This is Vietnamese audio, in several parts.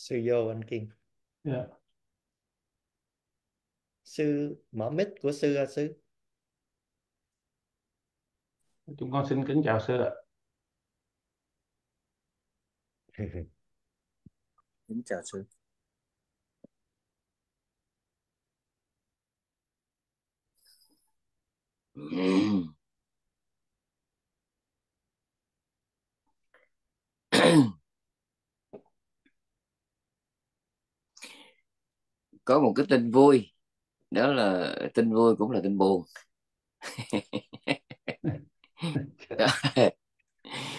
sư vô anh kiên yeah. Dạ. sư mở mic của sư à, sư chúng con xin kính chào sư ạ kính chào sư mm có một cái tin vui đó là tin vui cũng là tin buồn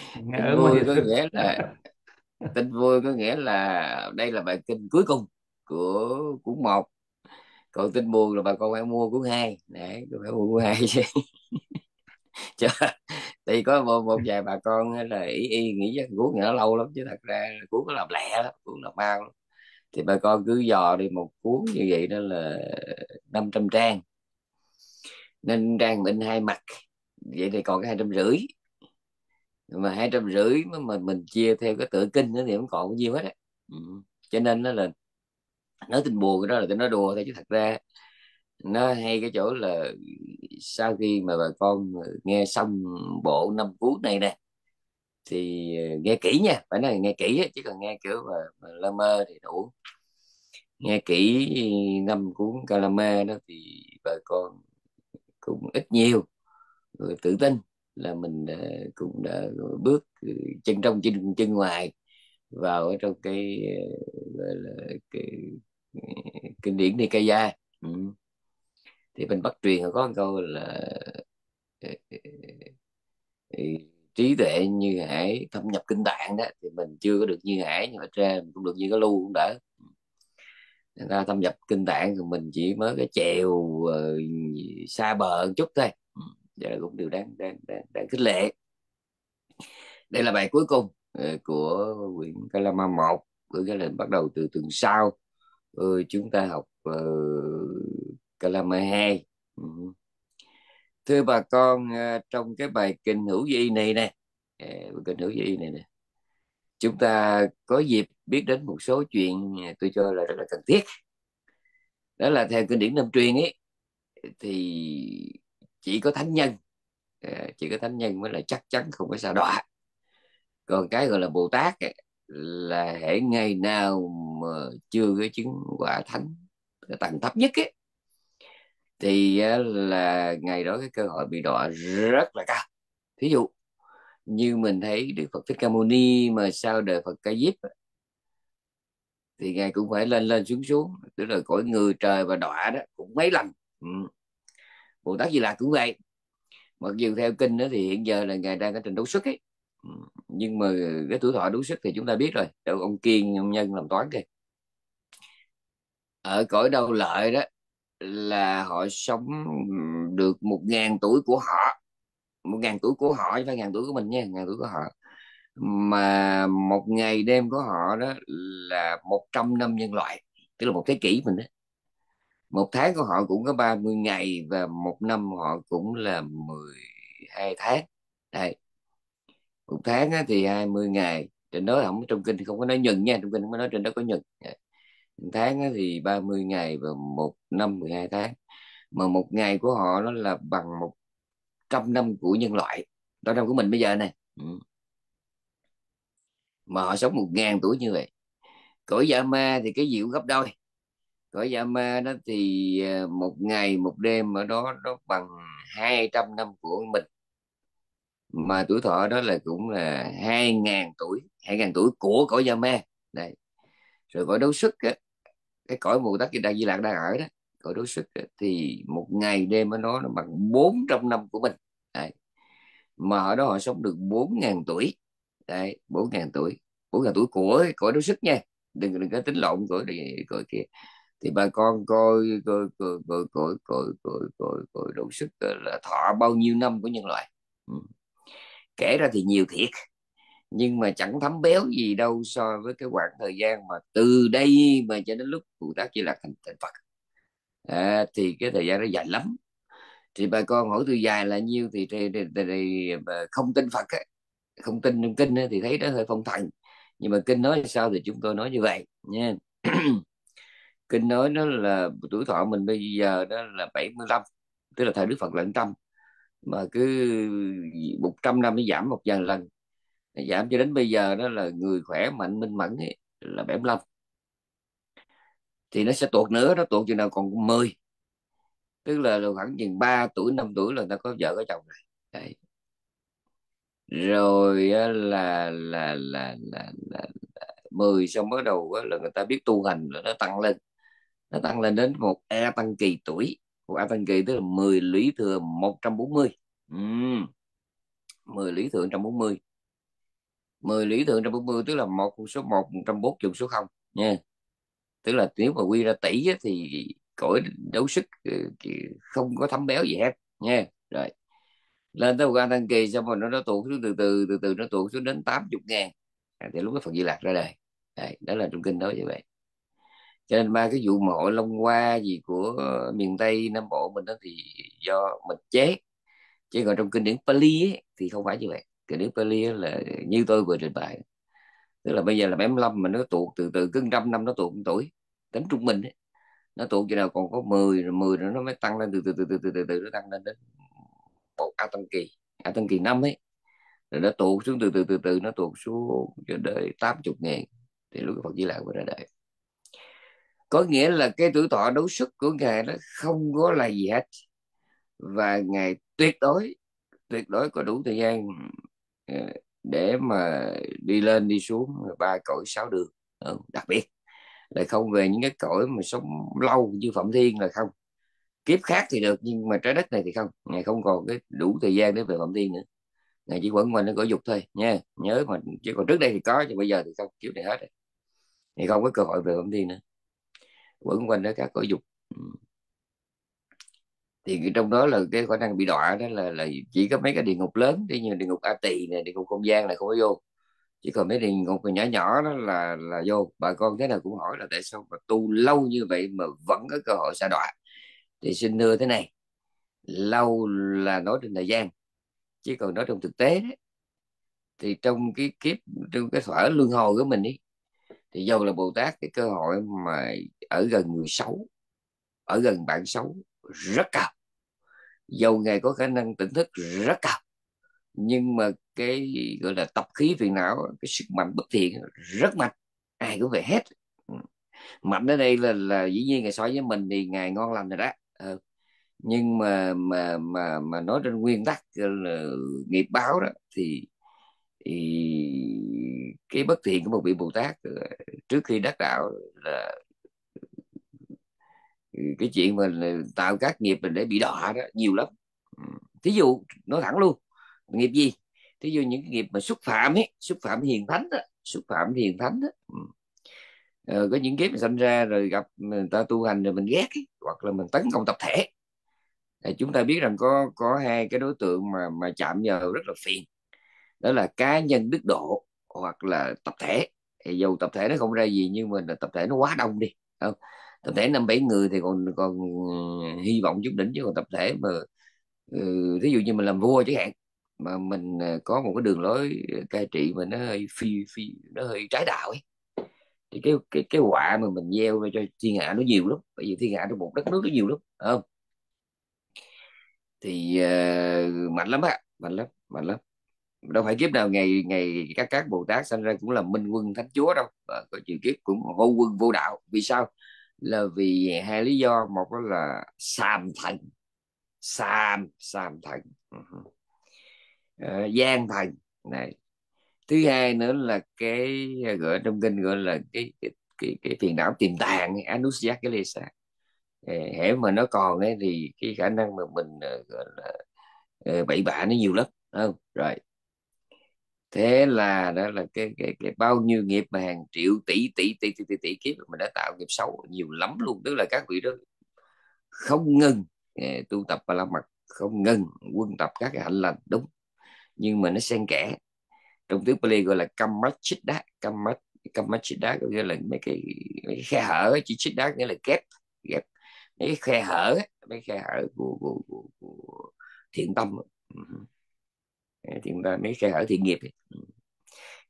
tin vui có nghĩa là tin vui có nghĩa là đây là bài kinh cuối cùng của cuốn một còn tin buồn là bà con phải mua cuốn hai để phải mua cuốn hai chứ thì có một, một vài bà con là ý y nghĩ cuốn nó lâu lắm chứ thật ra cuốn nó làm lẹ lắm cuốn làm mau lắm thì bà con cứ dò đi một cuốn như vậy đó là 500 trang nên trang mình hai mặt vậy thì còn cái hai trăm rưỡi mà hai trăm rưỡi mà mình mình chia theo cái tựa kinh nữa thì cũng còn bao nhiêu hết ừ. cho nên nó là nói tin buồn cái đó là tôi nói đùa thôi chứ thật ra nó hay cái chỗ là sau khi mà bà con nghe xong bộ năm cuốn này nè thì ờ, nghe kỹ nha phải là nghe kỹ chứ còn nghe kiểu mà, mà lơ mơ thì đủ nghe kỹ năm cuốn Calame đó thì bà con cũng ít nhiều rồi tự tin là mình đã, ờ, cũng đã bước ờ, chân trong chân chân ngoài vào ở trong cái gọi là cái kinh điển đi cây ừ. thì mình bắt truyền có một câu là trí tuệ như hải thâm nhập kinh tạng đó thì mình chưa có được như hải nhưng mà ra cũng được như cái lưu cũng đỡ người ta thâm nhập kinh tạng thì mình chỉ mới cái chèo uh, xa bờ một chút thôi ừ, giờ cũng đều đáng đáng đáng, đáng khích lệ đây là bài cuối cùng ờ, của quyển Kalama một quyển cái lệnh bắt đầu từ tuần sau uh, chúng ta học uh, Kalama hai uh-huh thưa bà con à, trong cái bài kinh hữu vi này nè à, kinh hữu vi này nè chúng ta có dịp biết đến một số chuyện tôi cho là rất là cần thiết đó là theo kinh điển nam truyền ấy thì chỉ có thánh nhân à, chỉ có thánh nhân mới là chắc chắn không có sao đọa còn cái gọi là bồ tát ấy, là hễ ngày nào mà chưa có chứng quả thánh tầng thấp nhất ấy, thì là ngày đó cái cơ hội bị đọa rất là cao thí dụ như mình thấy Đức Phật Thích Ca Mâu Ni mà sau đời Phật Ca Diếp thì ngài cũng phải lên lên xuống xuống tức là cõi người trời và đọa đó cũng mấy lần ừ. Bồ Tát Di Lạc cũng vậy mặc dù theo kinh đó thì hiện giờ là ngài đang ở trình đấu xuất ấy ừ. nhưng mà cái tuổi thọ đấu sức thì chúng ta biết rồi đâu ông kiên ông nhân làm toán kìa ở cõi đâu lợi đó là họ sống được một ngàn tuổi của họ một ngàn tuổi của họ chứ phải ngàn tuổi của mình nha ngàn tuổi của họ mà một ngày đêm của họ đó là một trăm năm nhân loại tức là một thế kỷ mình đó một tháng của họ cũng có 30 ngày và một năm họ cũng là 12 tháng đây một tháng thì 20 ngày trên đó không trong kinh thì không có nói nhuận nha trong kinh không có nói trên đó có nhuận tháng thì 30 ngày và một năm 12 tháng mà một ngày của họ nó là bằng một trăm năm của nhân loại đó năm của mình bây giờ này ừ. mà họ sống một ngàn tuổi như vậy cõi dạ ma thì cái gì cũng gấp đôi cõi dạ ma đó thì à, một ngày một đêm ở đó nó bằng 200 năm của mình mà tuổi thọ đó là cũng là hai ngàn tuổi hai ngàn tuổi của cõi dạ ma đây rồi cõi đấu sức á, cái cõi Bồ Tát Đại Di Lạc đang ở đó cõi đối sức đó, thì một ngày đêm ở nó nó bằng 400 năm của mình đấy. mà ở đó họ sống được 4.000 tuổi đấy 4.000 tuổi 4.000 tuổi của cõi đối sức nha đừng đừng có tính lộn của cõi kia thì bà con coi coi coi coi coi coi coi coi coi đối sức là thọ bao nhiêu năm của nhân loại ừ. kể ra thì nhiều thiệt nhưng mà chẳng thấm béo gì đâu so với cái khoảng thời gian mà từ đây mà cho đến lúc cụ tác chỉ là thành thành phật à, thì cái thời gian nó dài lắm thì bà con hỏi từ dài là nhiêu thì, thì, thì, thì, thì không tin phật ấy. không tin trong kinh ấy, thì thấy nó hơi phong thần nhưng mà kinh nói sao thì chúng tôi nói như vậy nha kinh nói nó là tuổi thọ mình bây giờ đó là 75 tức là thời đức phật là tâm mà cứ 100 năm nó giảm một vài lần giảm cho đến bây giờ đó là người khỏe mạnh minh mẫn ấy, là 75 thì nó sẽ tuột nữa nó tuột chừng nào còn 10 tức là khoảng chừng 3 tuổi 5 tuổi là ta có vợ có chồng này, Đấy. rồi là là là là, là, là 10 xong bắt đầu là người ta biết tu hành là nó tăng lên nó tăng lên đến một e tăng kỳ tuổi một e tăng kỳ tức là 10 lũy thừa 140 ừ. 10 lũy thừa 140 10 lý thượng 140 tức là một số 1 140 trừ số 0 nha tức là nếu mà quy ra tỷ á, thì cõi đấu sức ừ, không có thấm béo gì hết nha rồi lên tới qua tăng kỳ xong rồi nó nó tuột xuống từ từ từ từ nó tụt xuống đến 80 ngàn à, thì lúc cái phần di lạc ra đời Đấy, đó là trung kinh nói như vậy cho nên ba cái vụ mộ long hoa gì của miền tây nam bộ mình đó thì do mình chế chứ còn trong kinh điển Pali ấy, thì không phải như vậy cái Gallipoli là như tôi vừa trình bày tức là bây giờ là 75 mà nó tuột từ từ cứ trăm năm nó tuột tuổi tính trung bình ấy. nó tuột chừng nào còn có 10 rồi 10 rồi nó mới tăng lên từ từ từ từ từ từ, từ nó tăng lên đến một a tân kỳ a tân kỳ năm ấy rồi nó tuột xuống từ từ từ từ nó tuột xuống cho đời 80 ngàn thì lúc Phật Di Lạc mới ra đời có nghĩa là cái tuổi thọ đấu sức của ngài nó không có là gì hết và ngài tuyệt đối tuyệt đối có đủ thời gian Ờ, để mà đi lên đi xuống ba cõi sáu đường ừ, đặc biệt lại không về những cái cõi mà sống lâu như phạm thiên là không kiếp khác thì được nhưng mà trái đất này thì không ngài không còn cái đủ thời gian để về phạm thiên nữa ngài chỉ quẩn quanh nó cõi dục thôi nha nhớ mà chứ còn trước đây thì có nhưng bây giờ thì không kiếp này hết rồi thì không có cơ hội về phạm thiên nữa quẩn quanh nó các cõi dục ừ thì cái trong đó là cái khả năng bị đọa đó là là chỉ có mấy cái địa ngục lớn đi như địa ngục a tỳ này địa ngục không gian này không có vô chỉ còn mấy địa ngục nhỏ nhỏ đó là là vô bà con thế nào cũng hỏi là tại sao mà tu lâu như vậy mà vẫn có cơ hội xa đọa thì xin thưa thế này lâu là nói trên thời gian chứ còn nói trong thực tế đấy, thì trong cái kiếp trong cái thỏa luân hồi của mình đi thì dầu là bồ tát cái cơ hội mà ở gần người xấu ở gần bạn xấu rất cao dầu ngày có khả năng tỉnh thức rất cao nhưng mà cái gọi là tập khí phiền não cái sức mạnh bất thiện rất mạnh ai cũng về hết ừ. mạnh ở đây là là dĩ nhiên ngày so với mình thì ngày ngon lành rồi đó ừ. nhưng mà mà mà mà nói trên nguyên tắc là nghiệp báo đó thì, thì cái bất thiện của một vị bồ tát ờ, trước khi đắc đạo là cái chuyện mà tạo các nghiệp mình để bị đọa đó nhiều lắm ừ. thí dụ nói thẳng luôn nghiệp gì thí dụ những cái nghiệp mà xúc phạm ấy xúc phạm hiền thánh đó, xúc phạm hiền thánh đó. Ừ. Ờ, có những kiếp mình sanh ra rồi gặp người ta tu hành rồi mình ghét ấy, hoặc là mình tấn công tập thể thì chúng ta biết rằng có có hai cái đối tượng mà mà chạm vào rất là phiền đó là cá nhân đức độ hoặc là tập thể thì dù tập thể nó không ra gì nhưng mà tập thể nó quá đông đi không tập thể năm bảy người thì còn còn ừ, hy vọng chút đỉnh chứ còn tập thể mà ừ, ví dụ như mình làm vua chẳng hạn mà mình ờ, có một cái đường lối ờ, cai trị mà nó hơi phi phi nó hơi trái đạo ấy thì cái cái cái quả mà mình gieo ra cho thiên hạ nó nhiều lắm bởi vì thiên hạ trong một đất nước nó nhiều lắm không thì uh, mạnh lắm á mạnh lắm mạnh lắm đâu phải kiếp nào ngày ngày các các bồ tát sanh ra cũng là minh quân thánh chúa đâu à, có chuyện kiếp cũng vô quân vô đạo vì sao là vì hai lý do một là xàm thần xàm xàm thần uh, ừ. ờ, gian thần này thứ hai nữa là cái gọi trong kinh gọi là cái cái cái, cái phiền não tiềm tàng anusya cái lisa ờ, hễ mà nó còn ấy thì cái khả năng mà mình ờ, gọi là bậy bạ nó nhiều lắm không rồi thế là đó là cái, cái cái bao nhiêu nghiệp mà hàng triệu tỷ tỷ tỷ tỷ tỷ, tỷ kiếp mình đã tạo nghiệp xấu nhiều lắm luôn tức là các vị đó không ngừng eh, tu tập và la mặt không ngừng quân tập các cái hạnh lành đúng nhưng mà nó xen kẽ trong tiếng Pali gọi là kamachida kamach kamachida có nghĩa là mấy cái, mấy cái khe hở chỉ chích đá nghĩa là kép ghép mấy cái khe hở mấy khe hở của, của, của, của thiện tâm ừ Ờ, thì mấy khai hở thiện nghiệp ừ.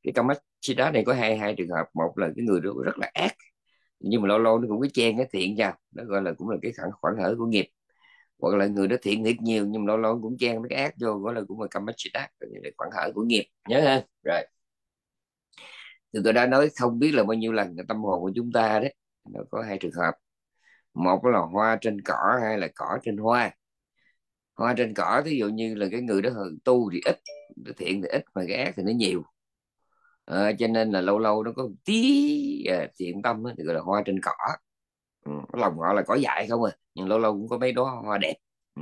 cái công mắt chi đá này có hai hai trường hợp một là cái người đó rất là ác nhưng mà lâu lâu nó cũng có chen cái thiện vào nó gọi là cũng là cái khoảng khoảng hở của nghiệp hoặc là người đó thiện nghiệp nhiều nhưng mà lâu lâu cũng chen cái ác vô gọi là cũng là công mắt chi đá khoảng hở của nghiệp nhớ ha rồi thì tôi đã nói không biết là bao nhiêu lần tâm hồn của chúng ta đấy nó có hai trường hợp một là hoa trên cỏ hay là cỏ trên hoa hoa trên cỏ thí dụ như là cái người đó tu thì ít thiện thì ít mà cái ác thì nó nhiều à, cho nên là lâu lâu nó có một tí à, thiện tâm á, thì gọi là hoa trên cỏ ừ, lòng họ là cỏ dại không à nhưng lâu lâu cũng có mấy đó hoa đẹp ừ.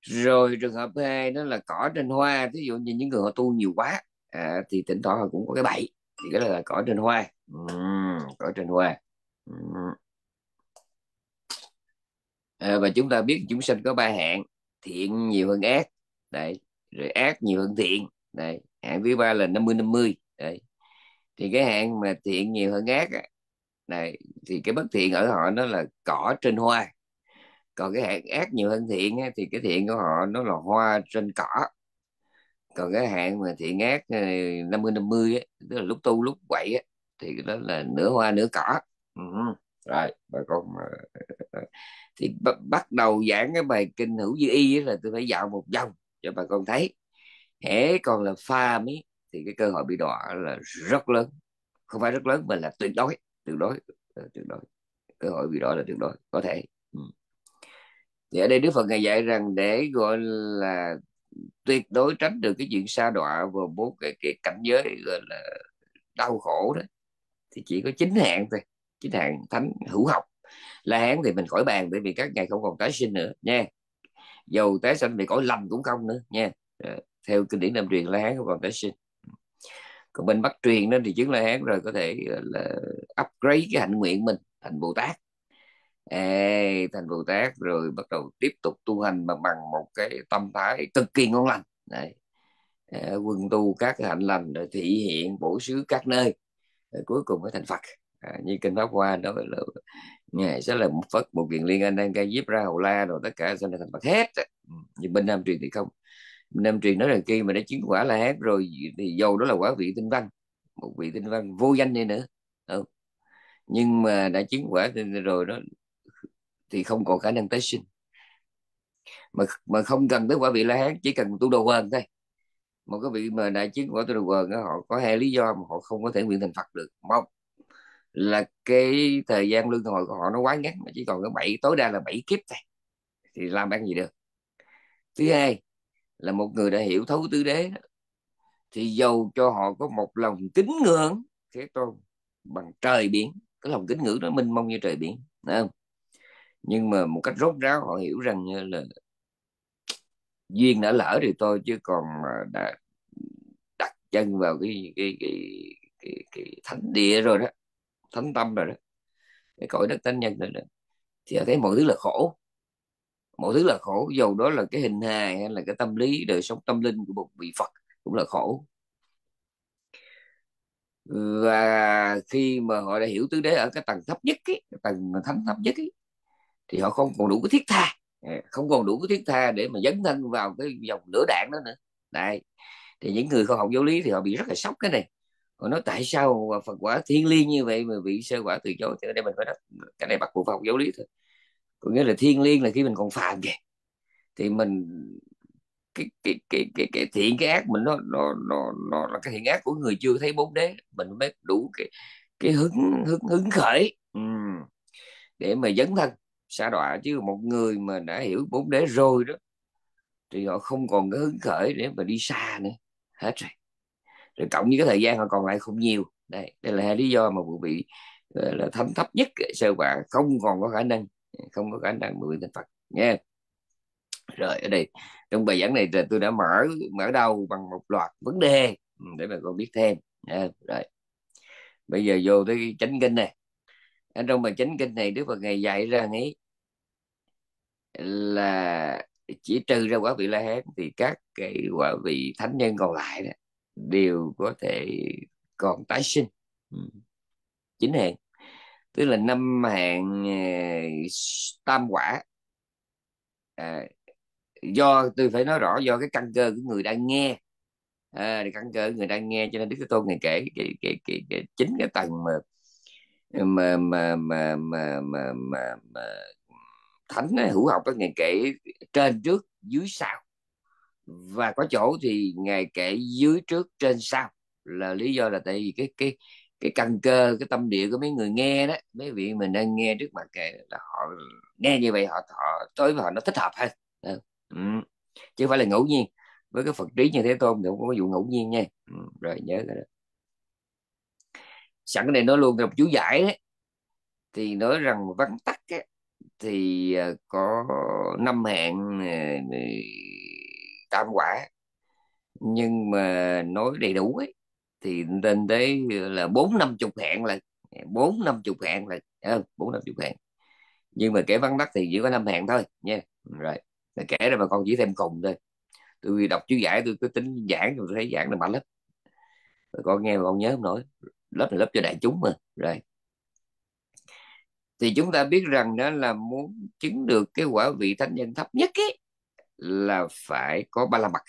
rồi trường hợp hai đó là cỏ trên hoa thí dụ như những người họ tu nhiều quá à, thì tỉnh thoảng họ cũng có cái bậy thì cái là cỏ trên hoa ừ, cỏ trên hoa ừ à, và chúng ta biết chúng sinh có ba hạng thiện nhiều hơn ác đấy rồi ác nhiều hơn thiện đấy hạng thứ ba là 50 50 đấy thì cái hạng mà thiện nhiều hơn ác này thì cái bất thiện ở họ nó là cỏ trên hoa còn cái hạng ác nhiều hơn thiện thì cái thiện của họ nó là hoa trên cỏ còn cái hạng mà thiện ác 50 50 ấy, tức là lúc tu lúc quậy thì đó là nửa hoa nửa cỏ ừ. ừ rồi bà con thì b- bắt đầu giảng cái bài kinh hữu dư y là tôi phải dạo một vòng cho bà con thấy hễ còn là pha mấy thì cái cơ hội bị đọa là rất lớn không phải rất lớn mà là tuyệt đối tuyệt đối ờ, tuyệt đối cơ hội bị đọa là tuyệt đối có thể ừ. thì ở đây Đức Phật ngài dạy rằng để gọi là tuyệt đối tránh được cái chuyện xa đọa và bốn cái, cái cảnh giới gọi là đau khổ đó thì chỉ có chính hạng thôi chính hạng thánh hữu học la hán thì mình khỏi bàn bởi vì các ngày không còn tái sinh nữa nha dầu tái sinh bị cõi lành cũng không nữa nha ờ, theo kinh điển nam truyền la hán không còn tái sinh còn bên bắt truyền nên thì chứng la hán rồi có thể là upgrade cái hạnh nguyện mình thành bồ tát Ê, thành bồ tát rồi bắt đầu tiếp tục tu hành mà bằng một cái tâm thái cực kỳ ngon lành Đấy. À, quân tu các hạnh lành rồi thị hiện bổ xứ các nơi rồi cuối cùng mới thành phật à, như kinh pháp hoa đó là ngày sẽ là một phật một viện liên anh đang ca giúp ra hậu la rồi tất cả sẽ là thành phật hết ừ, nhưng bên nam truyền thì không bên nam truyền nói là khi mà đã chứng quả la hét rồi thì dầu đó là quả vị tinh văn một vị tinh văn vô danh này nữa ừ. nhưng mà đã chứng quả rồi đó thì không còn khả năng tái sinh mà mà không cần tới quả vị la hán chỉ cần tu đồ quên thôi một cái vị mà đại chiến của tu đồ quên họ có hai lý do mà họ không có thể nguyện thành phật được một là cái thời gian lương hồi của họ nó quá ngắn mà chỉ còn có bảy tối đa là bảy kiếp thôi thì làm ăn gì được thứ hai là một người đã hiểu thấu tứ đế thì dầu cho họ có một lòng kính ngưỡng thế tôn bằng trời biển cái lòng kính ngưỡng đó minh mông như trời biển Đấy không nhưng mà một cách rốt ráo họ hiểu rằng là duyên đã lỡ thì tôi chứ còn đã đặt chân vào cái cái cái cái, cái thánh địa rồi đó thánh tâm rồi đó cái cõi đất thánh nhân rồi đó thì thấy mọi thứ là khổ mọi thứ là khổ dù đó là cái hình hài hay là cái tâm lý đời sống tâm linh của một vị phật cũng là khổ và khi mà họ đã hiểu tứ đế ở cái tầng thấp nhất ấy, tầng thánh thấp nhất ấy, thì họ không còn đủ cái thiết tha không còn đủ cái thiết tha để mà dấn thân vào cái dòng lửa đạn đó nữa đây thì những người không học giáo lý thì họ bị rất là sốc cái này còn nói tại sao mà Phật quả thiên liên như vậy mà bị sơ quả từ chối thì ở đây mình phải nói cái này bắt buộc phải học giáo lý thôi có nghĩa là thiên liên là khi mình còn phàm kìa thì mình cái cái cái cái, cái thiện cái ác mình nó nó nó nó là cái thiện ác của người chưa thấy bốn đế mình mới đủ cái cái hứng hứng hứng khởi ừ. để mà dấn thân xa đọa chứ một người mà đã hiểu bốn đế rồi đó thì họ không còn cái hứng khởi để mà đi xa nữa hết rồi rồi cộng với cái thời gian họ còn lại không nhiều đây đây là hai lý do mà vụ bị là thâm thấp nhất sơ quả không còn có khả năng không có khả năng mượn thành phật nghe rồi ở đây trong bài giảng này tôi đã mở mở đầu bằng một loạt vấn đề ừ, để mà con biết thêm yeah. rồi bây giờ vô tới chánh kinh này ở trong bài chánh kinh này đức phật ngày dạy ra ấy là chỉ trừ ra quả vị la hán thì các cái quả vị thánh nhân còn lại đó, đều có thể còn tái sinh ừ. chính hàng tức là năm hạng ờ, tam quả à, do tôi phải nói rõ do cái căn cơ của người đang nghe à, căn cơ người đang nghe cho nên đức tôn này kể kể, kể, kể, kể chính cái tầng mà mà mà mà mà mà, mà, mà thánh hữu học các ngày kể trên trước dưới sau và có chỗ thì ngày kể dưới trước trên sau là lý do là tại vì cái cái cái căn cơ cái tâm địa của mấy người nghe đó mấy vị mình đang nghe trước mặt kệ là họ nghe như vậy họ họ tối với họ nó thích hợp hơn ờ, ừ. chứ không phải là ngẫu nhiên với cái phật trí như thế tôn thì không có vụ ngẫu nhiên nha ừ. rồi nhớ cái đó sẵn cái này nói luôn gặp chú giải đấy thì nói rằng văn tắc ấy, thì ờ, có năm hạng ờ, tam quả nhưng mà nói đầy đủ ấy thì lên tới là bốn năm chục hẹn là bốn năm chục hẹn là ờ, bốn năm chục hẹn nhưng mà kể văn đắc thì chỉ có năm hẹn thôi nha rồi là kể ra bà con chỉ thêm cùng thôi tôi vì đọc chú giải tôi cứ tính giảng tôi thấy giảng là mạnh lắm bà con nghe bà con nhớ không nổi lớp là lớp cho đại chúng mà rồi thì chúng ta biết rằng đó là muốn chứng được cái quả vị thánh nhân thấp nhất ấy, là phải có ba la mật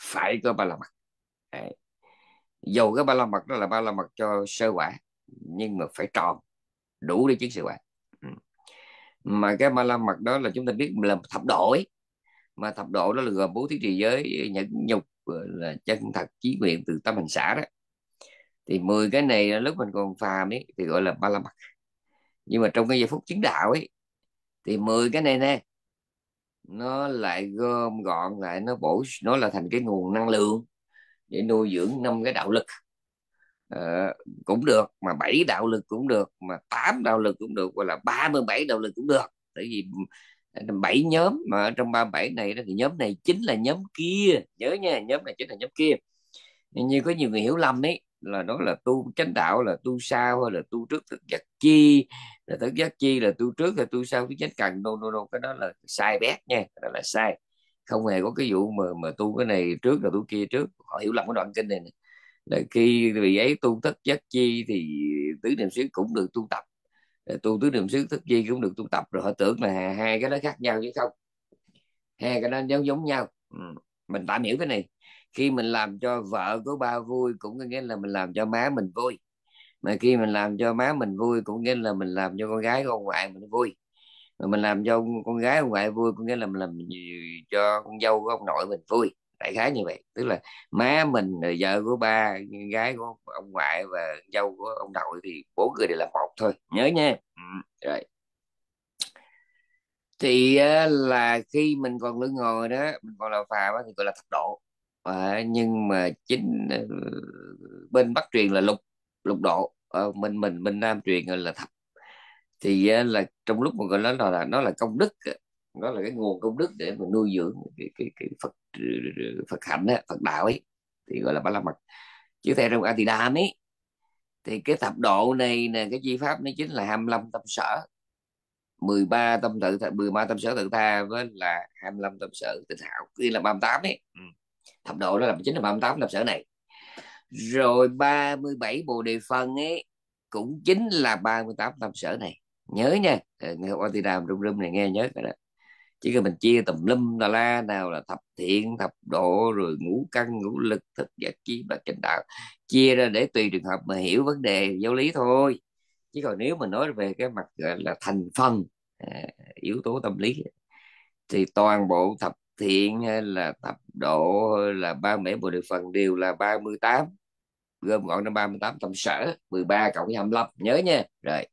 phải có ba la mật Đấy. dầu cái ba la mật đó là ba la mật cho sơ quả nhưng mà phải tròn đủ để chứng sơ quả ừ. mà cái ba la mật đó là chúng ta biết là thập độ mà thập độ đó là gồm bố thí trì giới nhẫn nhục ờ, là chân thật chí nguyện từ tâm hành xã đó thì 10 cái này lúc mình còn phàm ấy thì gọi là ba la mật nhưng mà trong cái giây phút chứng đạo ấy thì 10 cái này nè nó lại gom gọn lại nó bổ nó là thành cái nguồn năng lượng để nuôi dưỡng năm cái đạo lực à, cũng được mà bảy đạo lực cũng được mà tám đạo lực cũng được hoặc là 37 đạo lực cũng được tại vì bảy nhóm mà ở trong 37 này đó thì nhóm này chính là nhóm kia nhớ nha nhóm này chính là nhóm kia như có nhiều người hiểu lầm đấy là nói là tu chánh đạo là tu sau hay là tu trước thức giác chi là thức giác chi là tu trước hay tu sau tu chánh cần đâu đâu đâu cái đó là sai bét nha đó là sai không hề có cái vụ mà mà tu cái này trước là tu kia trước họ hiểu lầm cái đoạn kinh này, này. là khi vị ấy tu thức giác chi thì tứ niệm xứ cũng được tu tập tu tứ niệm xứ thức chi cũng được tu tập rồi họ tưởng là hai cái đó khác nhau chứ không hai cái đó giống giống nhau ừ, mình tạm hiểu cái này khi mình làm cho vợ của ba vui cũng có nghĩa là mình làm cho má mình vui mà khi mình làm cho má mình vui cũng nghĩa là mình làm cho con gái của ông ngoại mình vui mà mình làm cho con gái ông ngoại vui cũng nghĩa là mình làm cho con dâu của ông nội mình vui đại khái như vậy tức là má mình vợ của ba gái của ông ngoại và dâu của ông nội thì bốn người đều là một thôi nhớ nha ừ, rồi thì là khi mình còn luân hồi đó mình còn là phàm thì gọi là thập độ à, nhưng mà chính ờ, bên bắc truyền là lục lục độ à, mình mình mình nam truyền là thập thì là trong lúc mà gọi nó là nó là công đức nó là cái nguồn công đức để mà nuôi dưỡng cái, cái, cái phật phật hạnh phật đạo ấy thì gọi là ba la mật chứ theo trong a tỳ đàm ấy thì cái thập độ này nè cái chi pháp nó chính là 25 tâm sở 13 tâm tự 13 tâm sở tự tha với là 25 tâm sở tịnh hảo kia là 38 ấy ừ thập độ đó là là 1938 tập sở này rồi 37 bồ đề phân ấy cũng chính là 38 tập sở này nhớ nha ờ, nghe qua thì đàm rung rung này nghe nhớ cái đó chỉ cần mình chia tùm lum là la nào là thập thiện thập độ rồi ngũ căn ngũ lực thực vật chi và trình đạo chia ra để tùy trường hợp mà hiểu vấn đề giáo lý thôi chứ còn nếu mà nói về cái mặt gọi là thành phần à, yếu tố tâm lý thì toàn bộ thập thiện hay là tập độ hay là ba mẻ bồ đề phần đều là 38 gom gọn là 38 tâm sở 13 cộng với 25 nhớ nha rồi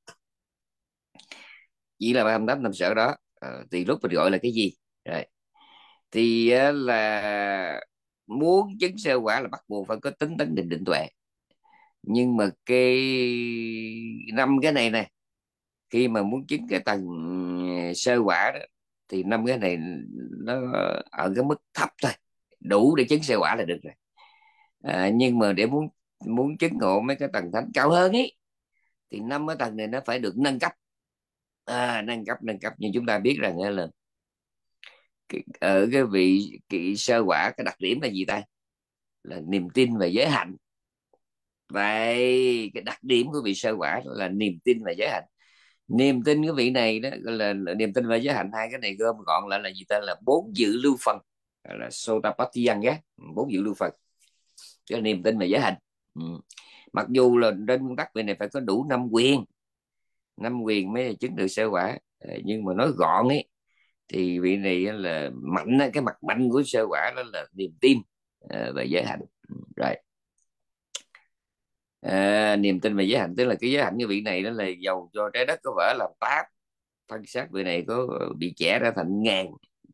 chỉ là 38 tâm sở đó à, thì lúc mình gọi là cái gì rồi thì là muốn chứng sơ quả là bắt buộc phải có tính tấn định định tuệ nhưng mà cái năm cái này này khi mà muốn chứng cái tầng ừ, sơ quả đó thì năm cái này nó ở cái mức thấp thôi đủ để chứng sơ quả là được rồi à, nhưng mà để muốn muốn chứng ngộ mấy cái tầng thánh cao hơn ấy thì năm cái tầng này nó phải được nâng cấp à, nâng cấp nâng cấp nhưng chúng ta biết rằng là ở cái vị kỵ sơ quả cái đặc điểm là gì ta là niềm tin và giới hạnh vậy cái đặc điểm của vị sơ quả là niềm tin và giới hạnh niềm tin cái vị này đó là, là niềm tin và giới hạnh hai cái này gom gọn lại là gì ta là bốn dự lưu phần là sotapatiyanga ừ, bốn dự lưu phần cái niềm tin và giới hạnh ừ. mặc dù là trên nguyên tắc vị này phải có đủ năm quyền năm quyền mới chứng được sơ quả ờ, nhưng mà nói gọn ấy thì vị này là mạnh cái mặt mạnh của sơ quả đó là niềm tin ờ, và giới hạnh à, niềm tin về giới hạnh tức là cái giới hạnh như vị này đó là dầu cho trái đất có vỡ làm tám thân xác vị này có ờ, bị trẻ ra thành ngàn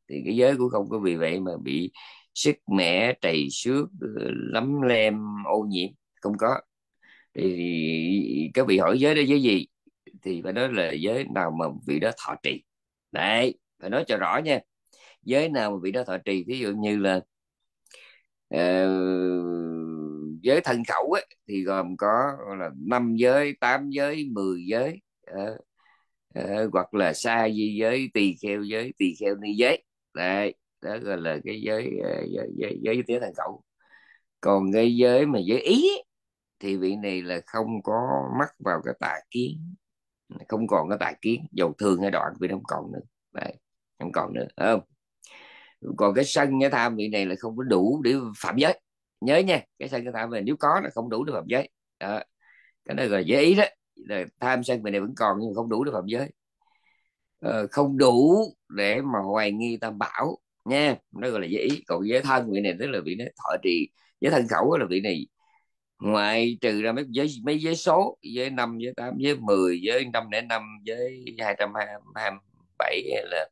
thì cái giới cũng không có vì vậy mà bị sức mẻ trầy xước ờ, lấm lem ô nhiễm không có thì các vị hỏi giới đó giới gì thì phải nói là giới nào mà vị đó thọ trì đấy phải nói cho rõ nha giới nào mà vị đó thọ trì ví dụ như là uh, giới thân khẩu ấy, thì gồm có là năm giới tám giới mười giới à, à, hoặc là sa di giới tỳ kheo giới tỳ kheo ni giới đấy đó gọi là cái giới ờ, giới giới, giới tía thân khẩu còn cái giới mà giới ý ấy, thì vị này là không có mắc vào cái tà kiến không còn cái tà kiến dầu thường hay đoạn vị không còn nữa đấy không còn nữa không còn cái sân cái tham vị này là không có đủ để phạm giới nhớ nha cái sân cái tham này nếu có nó không đủ để phạm giới đó. cái này gọi dễ ý đó là tham sân về này vẫn còn nhưng không đủ để phạm giới ờ, không đủ để mà hoài nghi tam bảo nha nó gọi là dễ ý còn giới thân vị này tức là vị này thọ trì giới thân khẩu là vị này ngoài trừ ra mấy giới mấy giới số giới năm giới tám giới mười giới năm đến năm giới hai trăm hai bảy là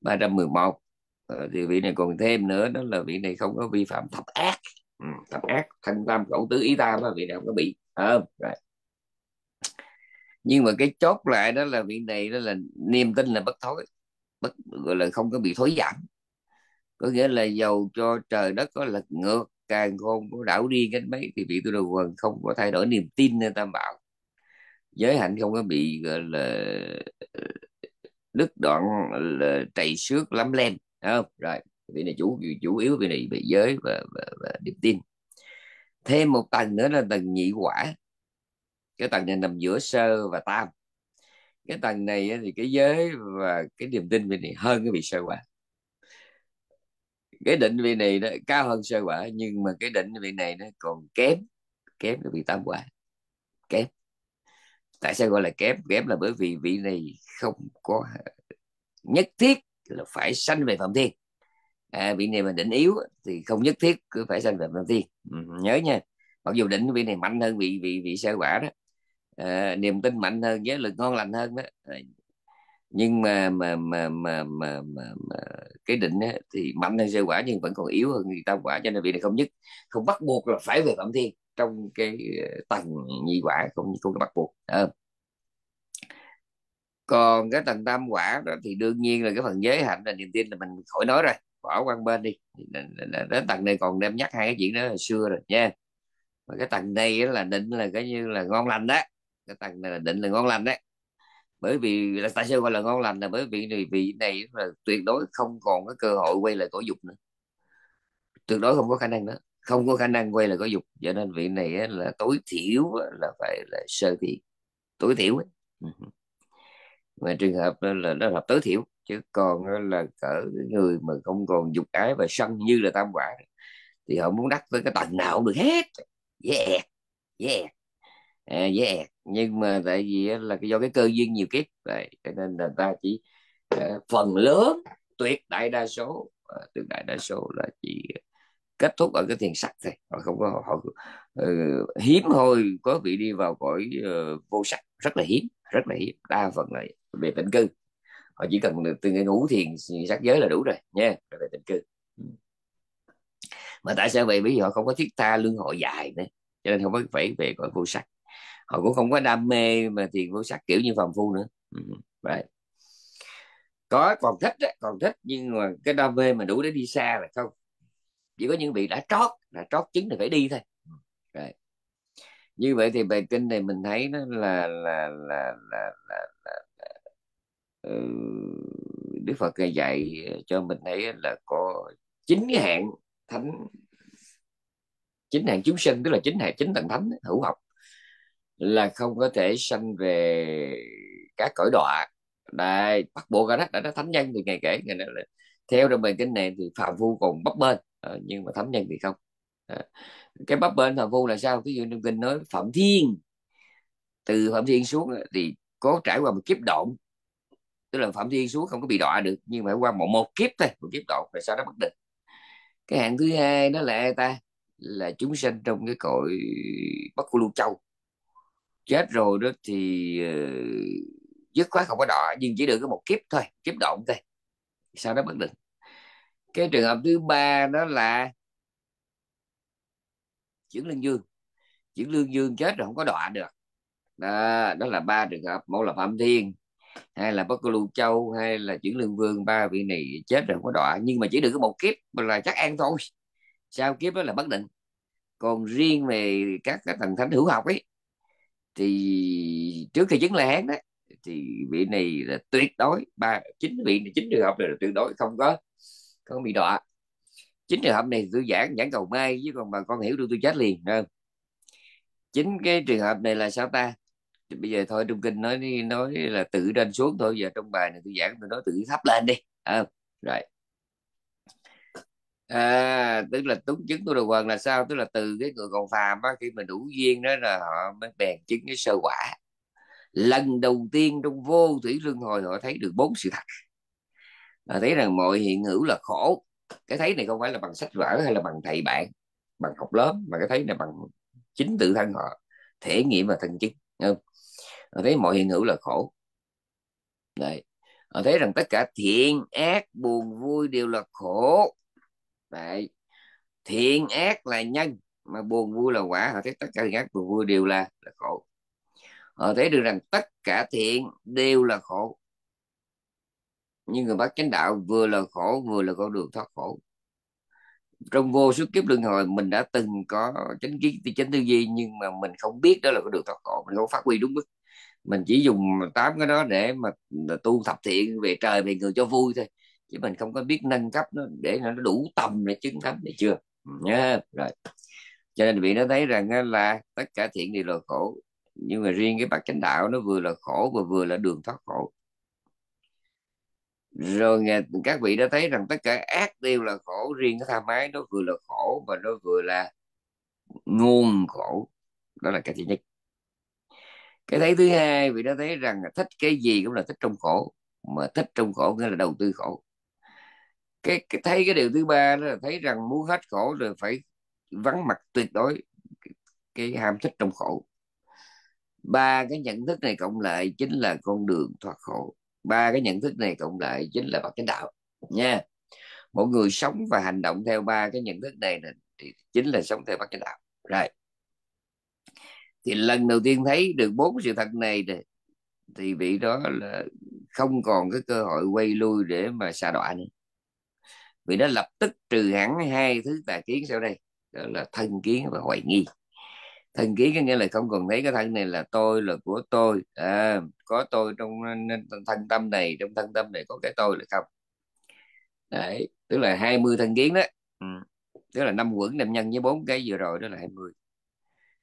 ba trăm mười một ờ, thì vị này còn thêm nữa đó là vị này không có vi phạm thập ác ừ, thập ác thanh tam cẩu tứ ý tam là vị nào có bị à, rồi. nhưng mà cái chốt lại đó là vị này đó là niềm tin là bất thối bất gọi là không có bị thối giảm có nghĩa là dầu cho trời đất có lật ngược càng khôn có đảo đi cái mấy thì vị tu đồ quần không có thay đổi niềm tin nên tam bảo giới hạnh không có bị gọi là ờ, đứt đoạn là chạy xước lắm lên không rồi vị này chủ chủ yếu vị này bị giới và, và, và niềm tin thêm một tầng nữa là tầng nhị quả cái tầng này nằm giữa sơ và tam cái tầng này thì cái giới và cái niềm tin vị này hơn cái vị sơ quả cái định vị này nó cao hơn sơ quả nhưng mà cái định vị này nó còn kém kém cái vị tam quả kém tại sao gọi là kém kém là bởi vì vị này không có nhất thiết là phải sanh về phạm thiên à, vị này mà đỉnh yếu thì không nhất thiết cứ phải sanh về đầu tiên ừ, nhớ nha mặc dù định vị này mạnh hơn vị vị vị sơ quả đó à, niềm tin mạnh hơn giới lực ngon lành hơn đó à, nhưng mà mà mà mà mà, mà, mà cái định á, thì mạnh hơn sơ quả nhưng vẫn còn yếu hơn người tam quả cho nên vị này không nhất không bắt buộc là phải về phạm thiên trong cái ờ, tầng nhị quả cũng cũng bắt buộc à. còn cái tầng tam quả đó thì đương nhiên là cái phần giới hạnh là niềm tin là mình khỏi nói rồi bỏ qua bên đi đến tầng này còn đem nhắc hai cái chuyện đó là xưa rồi nha mà cái tầng này là định là cái như là ngon lành đó cái tầng này là định là ngon lành đấy bởi vì tại sao gọi là ngon lành là bởi vì này vị này là tuyệt đối không còn cái cơ hội quay lại cõi dục nữa tuyệt đối không có khả năng nữa không có khả năng quay lại cõi dục cho nên vị này là tối thiểu là phải là sơ thiện tối thiểu ấy. Ừ mà trường hợp đó là nó hợp tối thiểu chứ còn là cỡ người mà không còn dục ái và sân như là tam quả thì họ muốn đắc tới cái tầng nào cũng được hết dễ ẹt dễ ẹt à, dễ ẹt nhưng mà tại vì là do cái cơ duyên nhiều kiếp vậy cho nên là ta chỉ à, phần lớn tuyệt đại đa số à, tuyệt đại đa số là chỉ kết thúc ở cái thiền sắc thôi họ không có họ uh, hiếm thôi có vị đi vào cõi uh, vô sắc rất là hiếm rất là hiếm đa phần là về tịnh cư họ chỉ cần từ ngũ thiền sắc giới là đủ rồi nha về tịnh cư ừ. mà tại sao vậy bởi vì họ không có thiết tha lương hội dài nữa cho nên không có phải về gọi vô sắc họ cũng không có đam mê mà thiền vô sắc kiểu như phàm phu nữa right. Ừ, có còn thích đó, còn thích nhưng mà cái đam mê mà đủ để đi xa là không chỉ có những vị đã trót đã trót chứng thì phải đi thôi right. như vậy thì bài kinh này mình thấy nó là là là là, là Ờ, Đức Phật ngài dạy cho mình thấy là có chín hạng thánh chín hạng chúng sinh tức là chín hạn chín tầng thánh hữu học là không có thể sanh về các cõi đọa đây bắt bộ cả đất đã nói thánh nhân thì ngày kể ngày nói là theo trong bài kinh này thì phạm vu còn bấp bên ờ, nhưng mà thánh nhân thì không ờ, cái bấp bên phạm vu là sao ví dụ trong kinh nói phạm thiên từ phạm thiên xuống thì có trải qua một kiếp động tức là phạm thiên xuống không có bị đọa được nhưng phải qua một, một kiếp thôi một kiếp độ về sau đó bất định cái hạng thứ hai đó là ta là chúng sinh trong cái cội bắc của lưu châu chết rồi đó thì uh, dứt khoát không có đọa nhưng chỉ được có một kiếp thôi kiếp động thôi sau đó bất định cái trường hợp thứ ba đó là chuyển lương dương chuyển lương dương chết rồi không có đọa được đó, đó là ba trường hợp một là phạm thiên hay là bất lưu châu hay là chuyển lương vương ba vị này chết rồi không có đọa nhưng mà chỉ được có một kiếp là chắc an thôi sau kiếp đó là bất định còn riêng về các cái thần thánh hữu học ấy thì trước khi chứng la hán đó thì vị này là tuyệt đối ba chín vị này, chính trường hợp này là tuyệt đối không có không bị đọa Chín trường hợp này tôi giảng giảng cầu mai chứ còn bà con hiểu được tôi chết liền không chính cái trường hợp này là sao ta bây giờ thôi trung kinh nói nói là tự lên xuống thôi giờ trong bài này tôi giảng tôi nói tự thấp lên đi à, rồi à, tức là túng chứng tôi đồ quần là sao tức là từ cái người còn phàm á, khi mà đủ duyên đó là họ mới bèn chứng cái sơ quả lần đầu tiên trong vô thủy luân hồi họ thấy được bốn sự thật họ thấy rằng mọi hiện hữu là khổ cái thấy này không phải là bằng sách vở hay là bằng thầy bạn bằng học lớp mà cái thấy này bằng chính tự thân họ thể nghiệm và thân chứng không? họ thấy mọi hiện hữu là khổ đấy họ thấy rằng tất cả thiện ác buồn vui đều là khổ đấy thiện ác là nhân mà buồn vui là quả họ thấy tất cả thiện ác buồn vui đều là, là khổ họ ờ, thấy được rằng tất cả thiện đều là khổ nhưng người bác chánh đạo vừa là khổ vừa là con đường thoát khổ trong vô số kiếp luân hồi mình đã từng có chánh kiến chánh tư duy nhưng mà mình không biết đó là con đường thoát khổ mình không phát huy đúng mức mình chỉ dùng tám cái đó để mà tu thập thiện về trời về người cho vui thôi chứ mình không có biết nâng cấp nó để nó đủ tầm để chứng thánh được chưa ừ, nhá rồi cho nên vị nó thấy rằng là tất cả thiện đều là khổ nhưng mà riêng cái bậc chánh đạo nó vừa là khổ và vừa là đường thoát khổ rồi nghe các vị đã thấy rằng tất cả ác đều là khổ riêng cái tham ái nó vừa là khổ và nó vừa là nguồn khổ đó là cái thứ nhất cái thấy thứ hai vì nó thấy rằng thích cái gì cũng là thích trong khổ mà thích trong khổ nghĩa là đầu tư khổ cái, cái thấy cái điều thứ ba đó là thấy rằng muốn hết khổ rồi phải vắng mặt tuyệt đối cái, cái ham thích trong khổ ba cái nhận thức này cộng lại chính là con đường thoát khổ ba cái nhận thức này cộng lại chính là bậc chánh đạo nha mỗi người sống và hành động theo ba cái nhận thức này thì chính là sống theo bậc chánh đạo rồi thì lần đầu tiên thấy được bốn sự thật này thì, vị đó là không còn cái cơ hội quay lui để mà xa đọa nữa vì nó lập tức trừ hẳn hai thứ tà kiến sau đây đó là thân kiến và hoài nghi thân kiến có nghĩa là không còn thấy cái thân này là tôi là của tôi à, có tôi trong thân tâm này trong thân tâm này có cái tôi là không đấy tức là 20 thân kiến đó ừ. tức là năm quẩn năm nhân với bốn cái vừa rồi đó là 20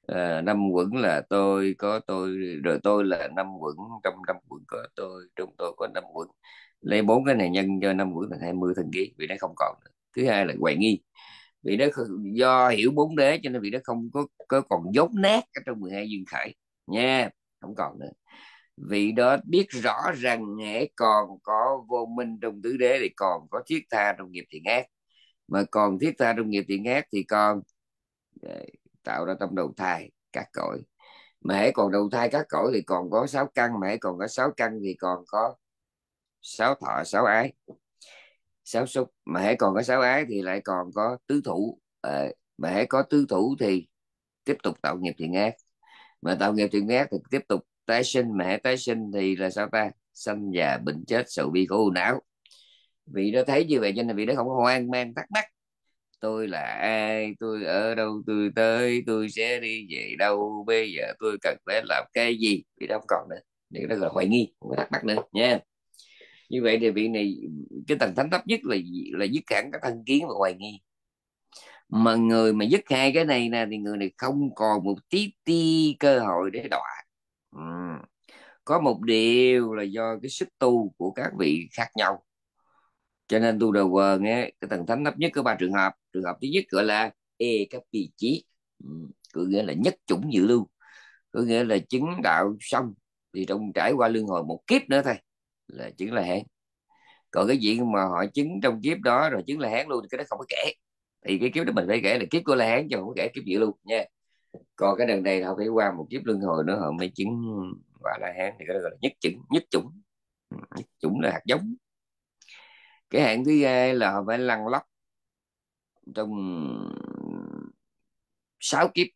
à, năm quẩn là tôi có tôi rồi tôi là năm quẩn trong năm quẩn có tôi trong tôi có năm quẩn lấy bốn cái này nhân cho năm quẩn thành mươi thần ký vì nó không còn nữa. thứ hai là hoài nghi vì nó do hiểu bốn đế cho nên vì nó không có, có còn dốt nát ở trong 12 duyên khởi nha không còn nữa vị đó biết rõ rằng hễ còn có vô minh trong tứ đế thì còn có thiết tha trong nghiệp thiện ác mà còn thiết tha trong nghiệp thiện ác thì còn tạo ra tâm đầu thai các cõi mà hãy còn đầu thai các cõi thì còn có sáu căn mà hãy còn có sáu căn thì còn có sáu thọ sáu ái sáu xúc mà hãy còn có sáu ái thì lại còn có tứ thủ à, mà hãy có tứ thủ thì tiếp tục tạo nghiệp thiện ác mà tạo nghiệp thiện ác thì tiếp tục tái sinh mà hãy tái sinh thì là sao ta sanh già bệnh chết sự bi khổ não Vì đó thấy như vậy cho nên vì đó không có hoang mang thắc mắc tôi là ai tôi ở đâu tôi tới tôi sẽ đi về đâu bây giờ tôi cần phải làm cái gì vì không còn nữa để nó gọi hoài nghi không có thắc mắc nữa nha như vậy thì vị này cái tầng thánh thấp nhất là là dứt hẳn các thân kiến và hoài nghi mà người mà dứt hai cái này nè thì người này không còn một tí ti cơ hội để đọa ừ. có một điều là do cái sức tu của các vị khác nhau cho nên tu đà quờ nghe cái tầng thánh thấp nhất có ba trường hợp trường hợp thứ nhất gọi là e các vị trí có nghĩa là nhất chủng dự lưu có nghĩa là chứng đạo xong thì trong trải qua luân hồi một kiếp nữa thôi là chứng là hẹn còn cái chuyện mà họ chứng trong kiếp đó rồi chứng là hán luôn thì cái đó không có kể thì cái kiếp đó mình phải kể là kiếp của là hán chứ không có kể kiếp dự lưu nha còn cái đằng này họ phải qua một kiếp luân hồi nữa họ mới chứng quả là hán thì cái đó gọi là nhất chủng nhất chủng nhất chủng là hạt giống cái hạng thứ hai là họ phải lăn lóc trong sáu kiếp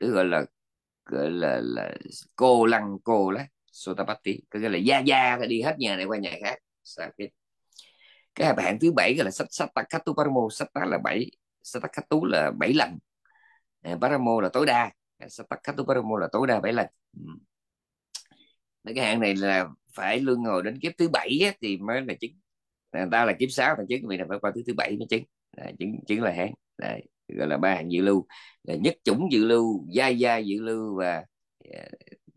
cái gọi là gọi là là cô lăn cô lá sotapati có nghĩa là gia gia thì đi hết nhà này qua nhà khác sao kiếp cái hạng thứ bảy gọi là sách sách takatu paramo sách là bảy sách takatu là bảy lần à, paramo là tối đa à, sách takatu paramo là tối đa bảy lần cái hạng này là phải luôn ngồi đến kiếp thứ bảy thì mới là chứng thằng ta là kiếp sáu thằng chứng vị là phải qua thứ thứ bảy mới chứng đấy, chứng chứng là hán đấy gọi là ba hạng dự lưu là nhất chủng dự lưu gia gia dự lưu và ờ,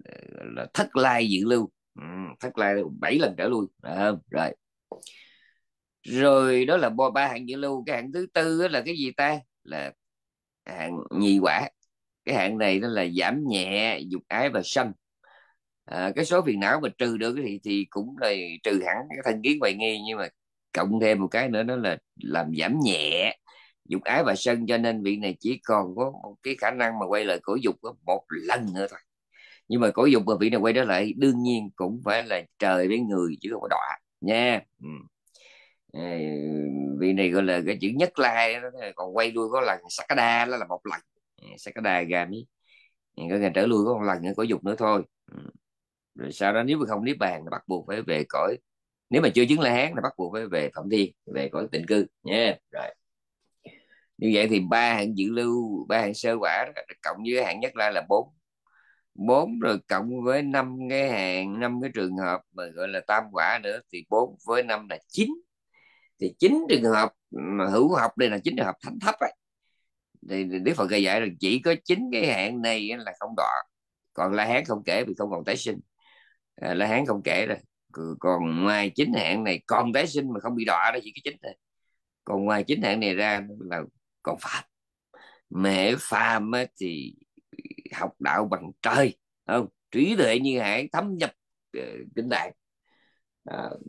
ờ, là thất lai dự lưu ừ, thất lai bảy lần trở lui à, rồi rồi đó là ba hạng dự lưu cái hạng thứ tư là cái gì ta là hạng nhị quả cái hạng này đó là giảm nhẹ dục ái và sân à, cái số phiền não mà trừ được thì thì cũng là trừ hẳn cái thành kiến ngoại nghi nhưng mà cộng thêm một cái nữa đó là làm giảm nhẹ dục ái và sân cho nên vị này chỉ còn có một cái khả năng mà quay lại cõi dục có một lần nữa thôi nhưng mà cõi dục mà vị này quay trở lại đương nhiên cũng phải là trời với người chứ không có đọa nha ừ. vị này gọi là cái chữ nhất lai còn quay đuôi có lần sắc sakada đó là một lần sắc gà mí có ngày trở lui có một lần nữa cổ dục nữa thôi ừ. rồi sau đó nếu mà không niết bàn bắt buộc phải về cõi nếu mà chưa chứng la hán là bắt buộc phải về phạm thiên về khỏi định cư nha yeah. rồi như vậy thì ba hạng dự lưu ba hạng sơ quả cộng với hạng nhất la là bốn bốn rồi cộng với năm cái hàng năm cái trường hợp mà gọi là tam quả nữa thì bốn với năm là chín thì chín trường hợp mà hữu học đây là chín trường hợp thánh thấp ấy thì đức phật gây giải là chỉ có chín cái hạn này là không đọa còn la hán không kể vì không còn tái sinh à, la hán không kể rồi còn ngoài chính hãng này còn tái sinh mà không bị đọa đó chỉ cái chính thôi còn ngoài chính hãng này ra là còn phạm mẹ phàm thì học đạo bằng trời không trí tuệ như hải thấm nhập ờ, kinh đại à, ờ,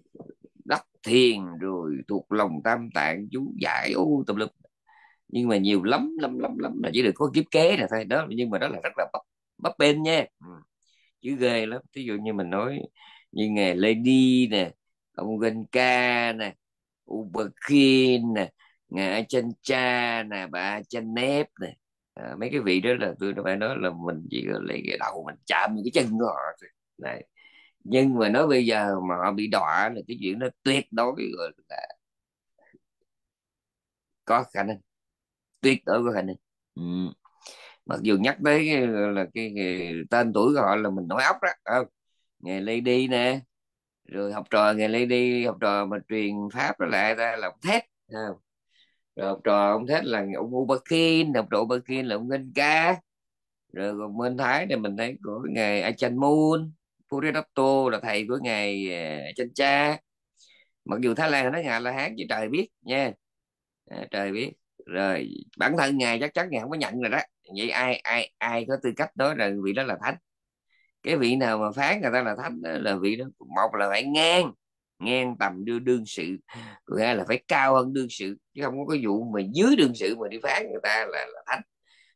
đắc thiền rồi thuộc lòng tam tạng chú giải ô tùm lum nhưng mà nhiều lắm lắm lắm lắm là chỉ được có kiếp kế là thôi đó nhưng mà đó là rất là bấp bấp bên nha ừ. chữ ghê lắm ví dụ như mình nói như ngài Lady nè ông Gần Ca nè Uber King nè ngài Chân Cha nè bà Chân nếp nè à, mấy cái vị đó là tôi đã phải nói là mình chỉ lấy cái đầu mình chạm những cái chân của họ thôi này nhưng mà nói bây giờ mà họ bị đọa là cái chuyện nó tuyệt đối rồi là có khả năng tuyệt đối có khả năng ừ. mặc dù nhắc tới là cái, cái tên tuổi của họ là mình nói ốc đó không? nghề lady nè rồi học trò nghề lady học trò mà truyền pháp nó lại ra là ông thét rồi học trò ông thét là ông Ubakin học trò Ubakin là ông Ngân Ca rồi còn bên Thái thì mình thấy của nghề Achan Moon Puridatto là thầy của ngài Achan Cha mặc dù Thái Lan nó ngài là Hán chứ trời biết nha à, trời biết rồi bản thân ngài chắc chắn ngài không có nhận rồi đó vậy ai ai ai có tư cách nói là vị đó là thánh cái vị nào mà phán người ta là thánh đó, là vị đó một là phải ngang ngang tầm đưa đương sự thứ hai là phải cao hơn đương sự chứ không có vụ mà dưới đương sự mà đi phán người ta là, là thánh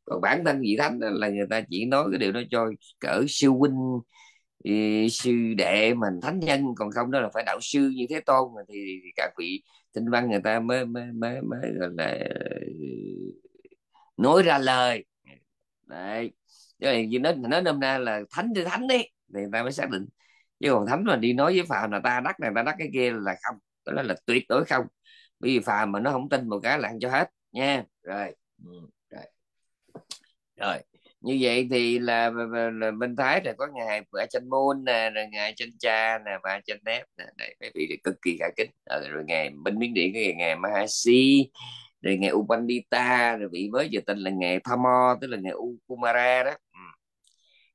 còn bản thân vị thánh là người ta chỉ nói cái điều đó cho cỡ siêu huynh sư đệ mình thánh nhân còn không đó là phải đạo sư như thế tôn thì các vị tinh văn người ta mới mới mới mới gọi là nói ra lời đấy rồi vì nó nó nôm na là thánh thì thánh đi thì ta mới xác định chứ còn thánh mà đi nói với phàm là ta đắc này ta đắc cái kia là không đó là, là tuyệt đối không bởi vì phàm mà nó không tin một cái là ăn cho hết nha rồi ừ, rồi, rồi. như vậy thì là, là, là bên thái là có ngài vợ chanh môn nè rồi ngài chanh cha nè và chanh nép nè này mấy vị cực kỳ khả kính ờ, rồi, rồi ngài bên miến điện cái ngài mahasi rồi ngài upandita rồi vị mới vừa tên là ngài thamo tức là ngài ukumara đó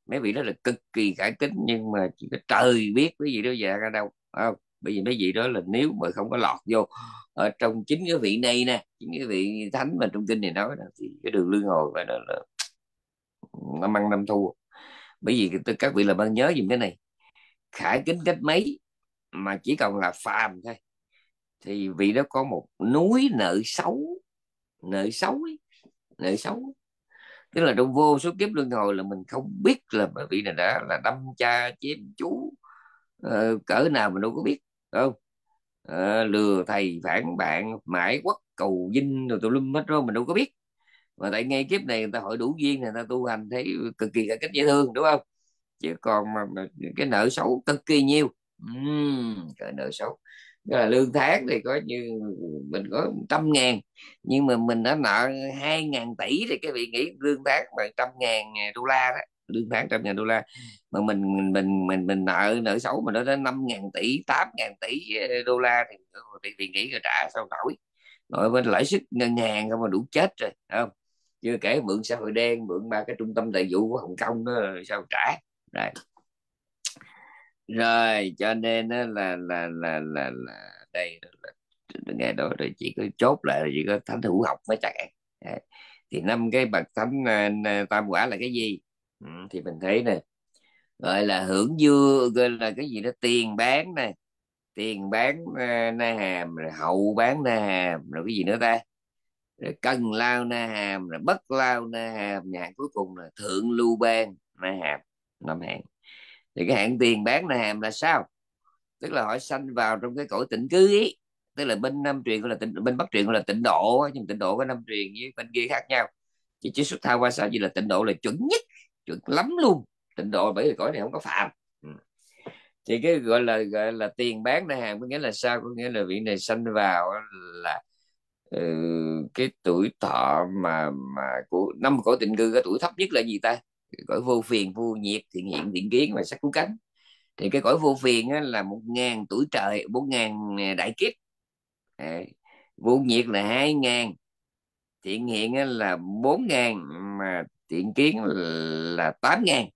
mấy vị đó là cực kỳ cải tính nhưng mà chỉ có trời biết cái gì đó dạ ra đâu không bởi vì mấy vị đó là nếu mà không có lọt vô ở trong chính cái vị này nè chính cái vị thánh mà trong kinh này nói là thì cái đường lương hồi phải là, là nó mang năm thu. bởi vì các vị là ban nhớ gì cái này khải kính cách mấy mà chỉ còn là phàm thôi thì vị đó có một núi nợ xấu nợ xấu ấy, nợ xấu ấy tức là trong vô số kiếp luân hồi là mình không biết là bởi vì này đã là đâm cha chém chú uh, cỡ nào mình đâu có biết không uh, lừa thầy phản bạn mãi quất cầu vinh rồi tụi lum hết rồi mình đâu có biết và tại ngay kiếp này người ta hỏi đủ duyên người ta tu hành thấy cực kỳ là cách dễ thương đúng không chứ còn mà, mà cái nợ xấu cực kỳ nhiều uhm, cái nợ xấu là lương tháng thì có như mình có trăm ngàn nhưng mà mình đã nợ hai ngàn tỷ thì cái vị nghĩ lương tháng bằng trăm ngàn đô la đó lương tháng trăm ngàn đô la mà mình mình mình mình, mình nợ nợ xấu mà nó đến năm ngàn tỷ tám ngàn tỷ ờ, đô la thì thì vị nghĩ là trả sao nổi nội với lãi suất ngân hàng không mà đủ chết rồi không chưa kể mượn xã hội đen mượn ba cái trung tâm đại vụ của hồng kông đó sao trả right rồi cho nên đó là là là là là đây là, ngày đó rồi chỉ có chốt lại rồi chỉ có thánh hữu học mới chạy thì năm cái bậc thánh à, à, tam quả là cái gì ừ, thì mình thấy nè gọi là hưởng dư gọi là cái gì đó tiền bán này tiền bán à, na hàm rồi hậu bán na hàm rồi cái gì nữa ta rồi cân lao na hàm rồi bất lao na hàm nhà cuối cùng là thượng lưu ban na hàm năm hạng thì cái hạn tiền bán là hàm là sao tức là họ sanh vào trong cái cõi tịnh cư ấy tức là bên nam truyền gọi là tịnh bên bắc truyền gọi là tịnh độ nhưng tịnh độ có nam truyền với bên kia khác nhau chỉ chỉ xuất thao qua sao như là tịnh độ là chuẩn nhất chuẩn lắm luôn tịnh độ bởi vì cõi này không có phạm ừ. thì cái gọi là gọi là tiền bán đại hàng có nghĩa là sao có nghĩa là vị này sanh vào là uh, cái tuổi thọ mà mà của năm cổ tịnh cư cái tuổi thấp nhất là gì ta cõi vô phiền vô nhiệt thiện hiện thiện kiến và sắc cứu cánh thì cái cõi vô phiền á, là một ngàn tuổi trời bốn ngàn à, đại kiếp à, vô nhiệt là hai ngàn thiện hiện á, là bốn ngàn mà thiện kiến là tám ngàn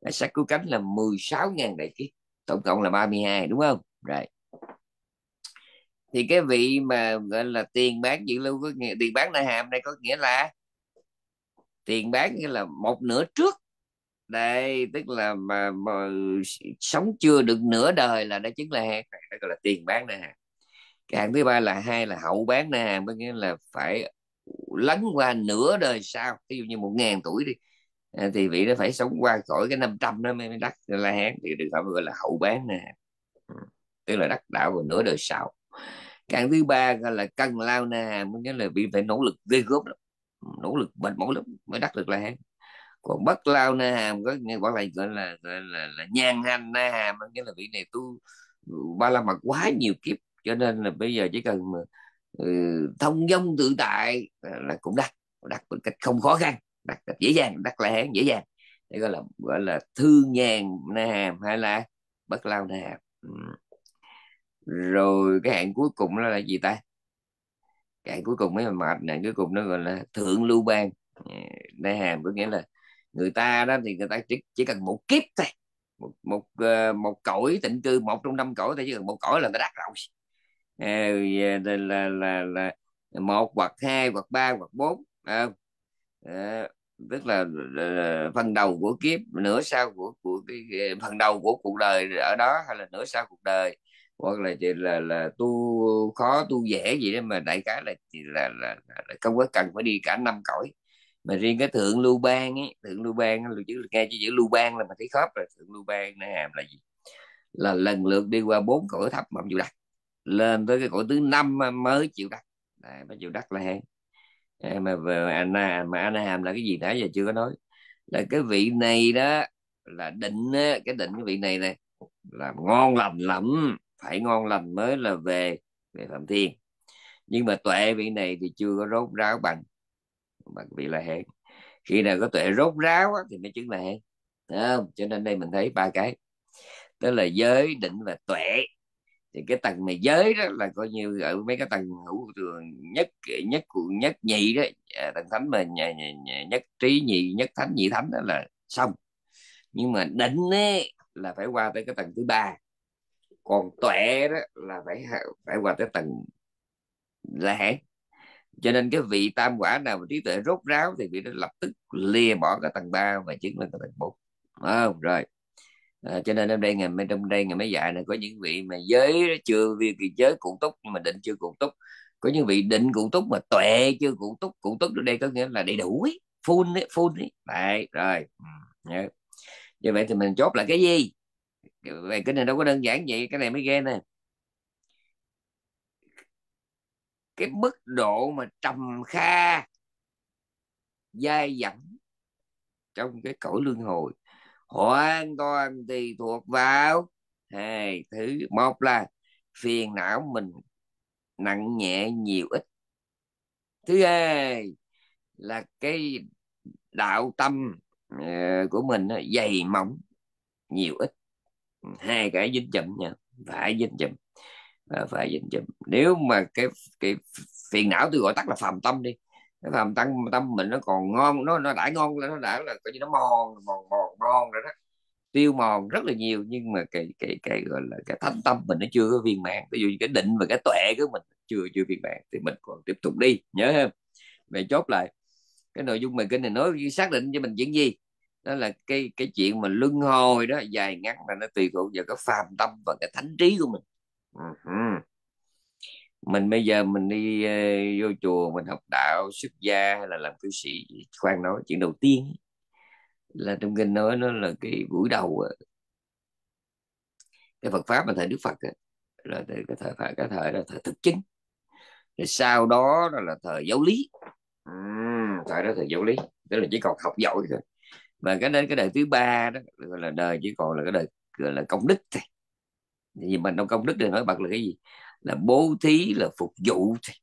và sắc cứu cánh là mười sáu ngàn đại kiếp tổng cộng là ba mươi hai đúng không rồi thì cái vị mà gọi là tiền bán dự lưu có nghĩa tiền bán đại hàm này có nghĩa là tiền bán nghĩa là một nửa trước đây tức là mà, mà sống chưa được nửa đời là đã chính là hàng đó gọi là tiền bán nè hàng cái hàng thứ ba là hai là hậu bán nè có nghĩa là phải lấn qua nửa đời sau ví dụ như một ngàn tuổi đi à, thì vị nó phải sống qua khỏi cái 500 đó mới đắc la hán thì được gọi là hậu bán nè tức là đắc đạo vào nửa đời sau càng thứ ba gọi là cần lao nè có nghĩa là vị phải nỗ lực ghê gớm lắm nỗ lực mệt mỗi lắm mới đắc được là hán còn bất lao na hàm có nghe gọi là gọi là gọi là, là nhan hành na hàm nghĩa là vị này tu ừ, ba la mật quá nhiều kiếp cho nên là bây giờ chỉ cần mà ừ, thông dong tự tại là cũng đắc đắc một cách không khó khăn đắc cách dễ dàng đắc là hán dễ dàng để gọi là gọi là thương nhàn na hàm hay là bất lao na hàm ừ. rồi cái hạn cuối cùng là, là gì ta cái cuối cùng mới mệt này cuối cùng nó gọi là thượng lưu bang đây ừ, hàm có nghĩa là người ta đó thì người ta chỉ, chỉ cần một kiếp thôi một một ờ, một cõi tịnh cư một trong năm cõi thôi chứ một cõi là người ta đắc rồi à, là, là là là một hoặc hai hoặc ba hoặc bốn à, à, tức là, là phần đầu của kiếp nửa sau của của cái phần đầu của cuộc đời ở đó hay là nửa sau cuộc đời hoặc là là là tu khó tu dễ gì đó mà đại cái là là là, là không có cần phải đi cả năm cõi mà riêng cái thượng lưu bang ấy thượng lưu bang chữ nghe chữ lưu bang là mà thấy khớp rồi thượng lưu bang nó hàm là gì là lần lượt đi qua bốn cõi thấp mà chịu đặt lên tới cái cõi thứ năm mới chịu đặt mới chịu đặt là hay mà về anh mà Anna hàm là cái gì nãy giờ chưa có nói là cái vị này đó là định cái định cái vị này này là ngon lành lắm phải ngon lành mới là về về phạm thiên nhưng mà tuệ vị này thì chưa có rốt ráo bằng bằng vị la hán khi nào có tuệ rốt ráo á, thì mới chứng là hán không cho nên đây mình thấy ba cái đó là giới định và tuệ thì cái tầng mà giới đó là coi như ở mấy cái tầng hữu thường nhất nhất nhất nhị đó à, tầng thánh mà nhà, nhà, nhà, nhất trí nhị nhất thánh nhị thánh đó là xong nhưng mà định ấy, là phải qua tới cái tầng thứ ba còn tuệ đó là phải phải qua tới tầng lẻ cho nên cái vị tam quả nào mà trí tuệ rốt ráo thì vị đó lập tức lìa bỏ cái tầng 3 và chứng lên cái tầng bốn à, rồi à, cho nên ở đây ngày mấy trong đây ngày mấy dạy này có những vị mà giới chưa vì kỳ giới cụ túc nhưng mà định chưa cụ túc có những vị định cụ túc mà tuệ chưa cụ túc cụ túc ở đây có nghĩa là đầy đủ ấy phun ấy phun ấy đấy rồi ừ, như vậy thì mình chốt là cái gì về cái này đâu có đơn giản vậy cái này mới ghê nè cái mức độ mà trầm kha dai dẳng trong cái cõi luân hồi hoàn toàn tùy thuộc vào hai thứ một là phiền não mình nặng nhẹ nhiều ít thứ hai là cái đạo tâm ờ, của mình dày mỏng nhiều ít hai cái dính chụm nha phải dính chụm à, phải dính chụm nếu mà cái cái phiền não tôi gọi tắt là phàm tâm đi cái phàm tâm tâm mình nó còn ngon nó nó đã ngon là nó đã là coi như nó mòn mòn mòn mòn rồi đó tiêu mòn rất là nhiều nhưng mà cái cái cái gọi là cái thanh tâm mình nó chưa có viên mãn ví dụ như cái định và cái tuệ của mình chưa chưa viên mãn thì mình còn tiếp tục đi nhớ không Mày chốt lại cái nội dung mình kinh này nói xác định cho mình chuyện gì đó là cái cái chuyện mà luân hồi đó dài ngắn là nó tùy thuộc vào cái phàm tâm và cái thánh trí của mình mình bây giờ mình đi ờ, vô chùa mình học đạo xuất gia hay là làm cư sĩ khoan nói chuyện đầu tiên là trong kinh nói nó là cái buổi đầu ờ, cái Phật pháp mà thời Đức Phật là cái thời phải cái thời là thời thực chứng rồi sau đó là, là thời giáo lý ừ, thời đó thời giáo lý tức là chỉ còn học giỏi thôi và cái đến cái đời thứ ba đó gọi là đời chỉ còn là cái đời gọi là công đức thôi vì mình trong công đức thì nói bật là cái gì là bố thí là phục vụ thì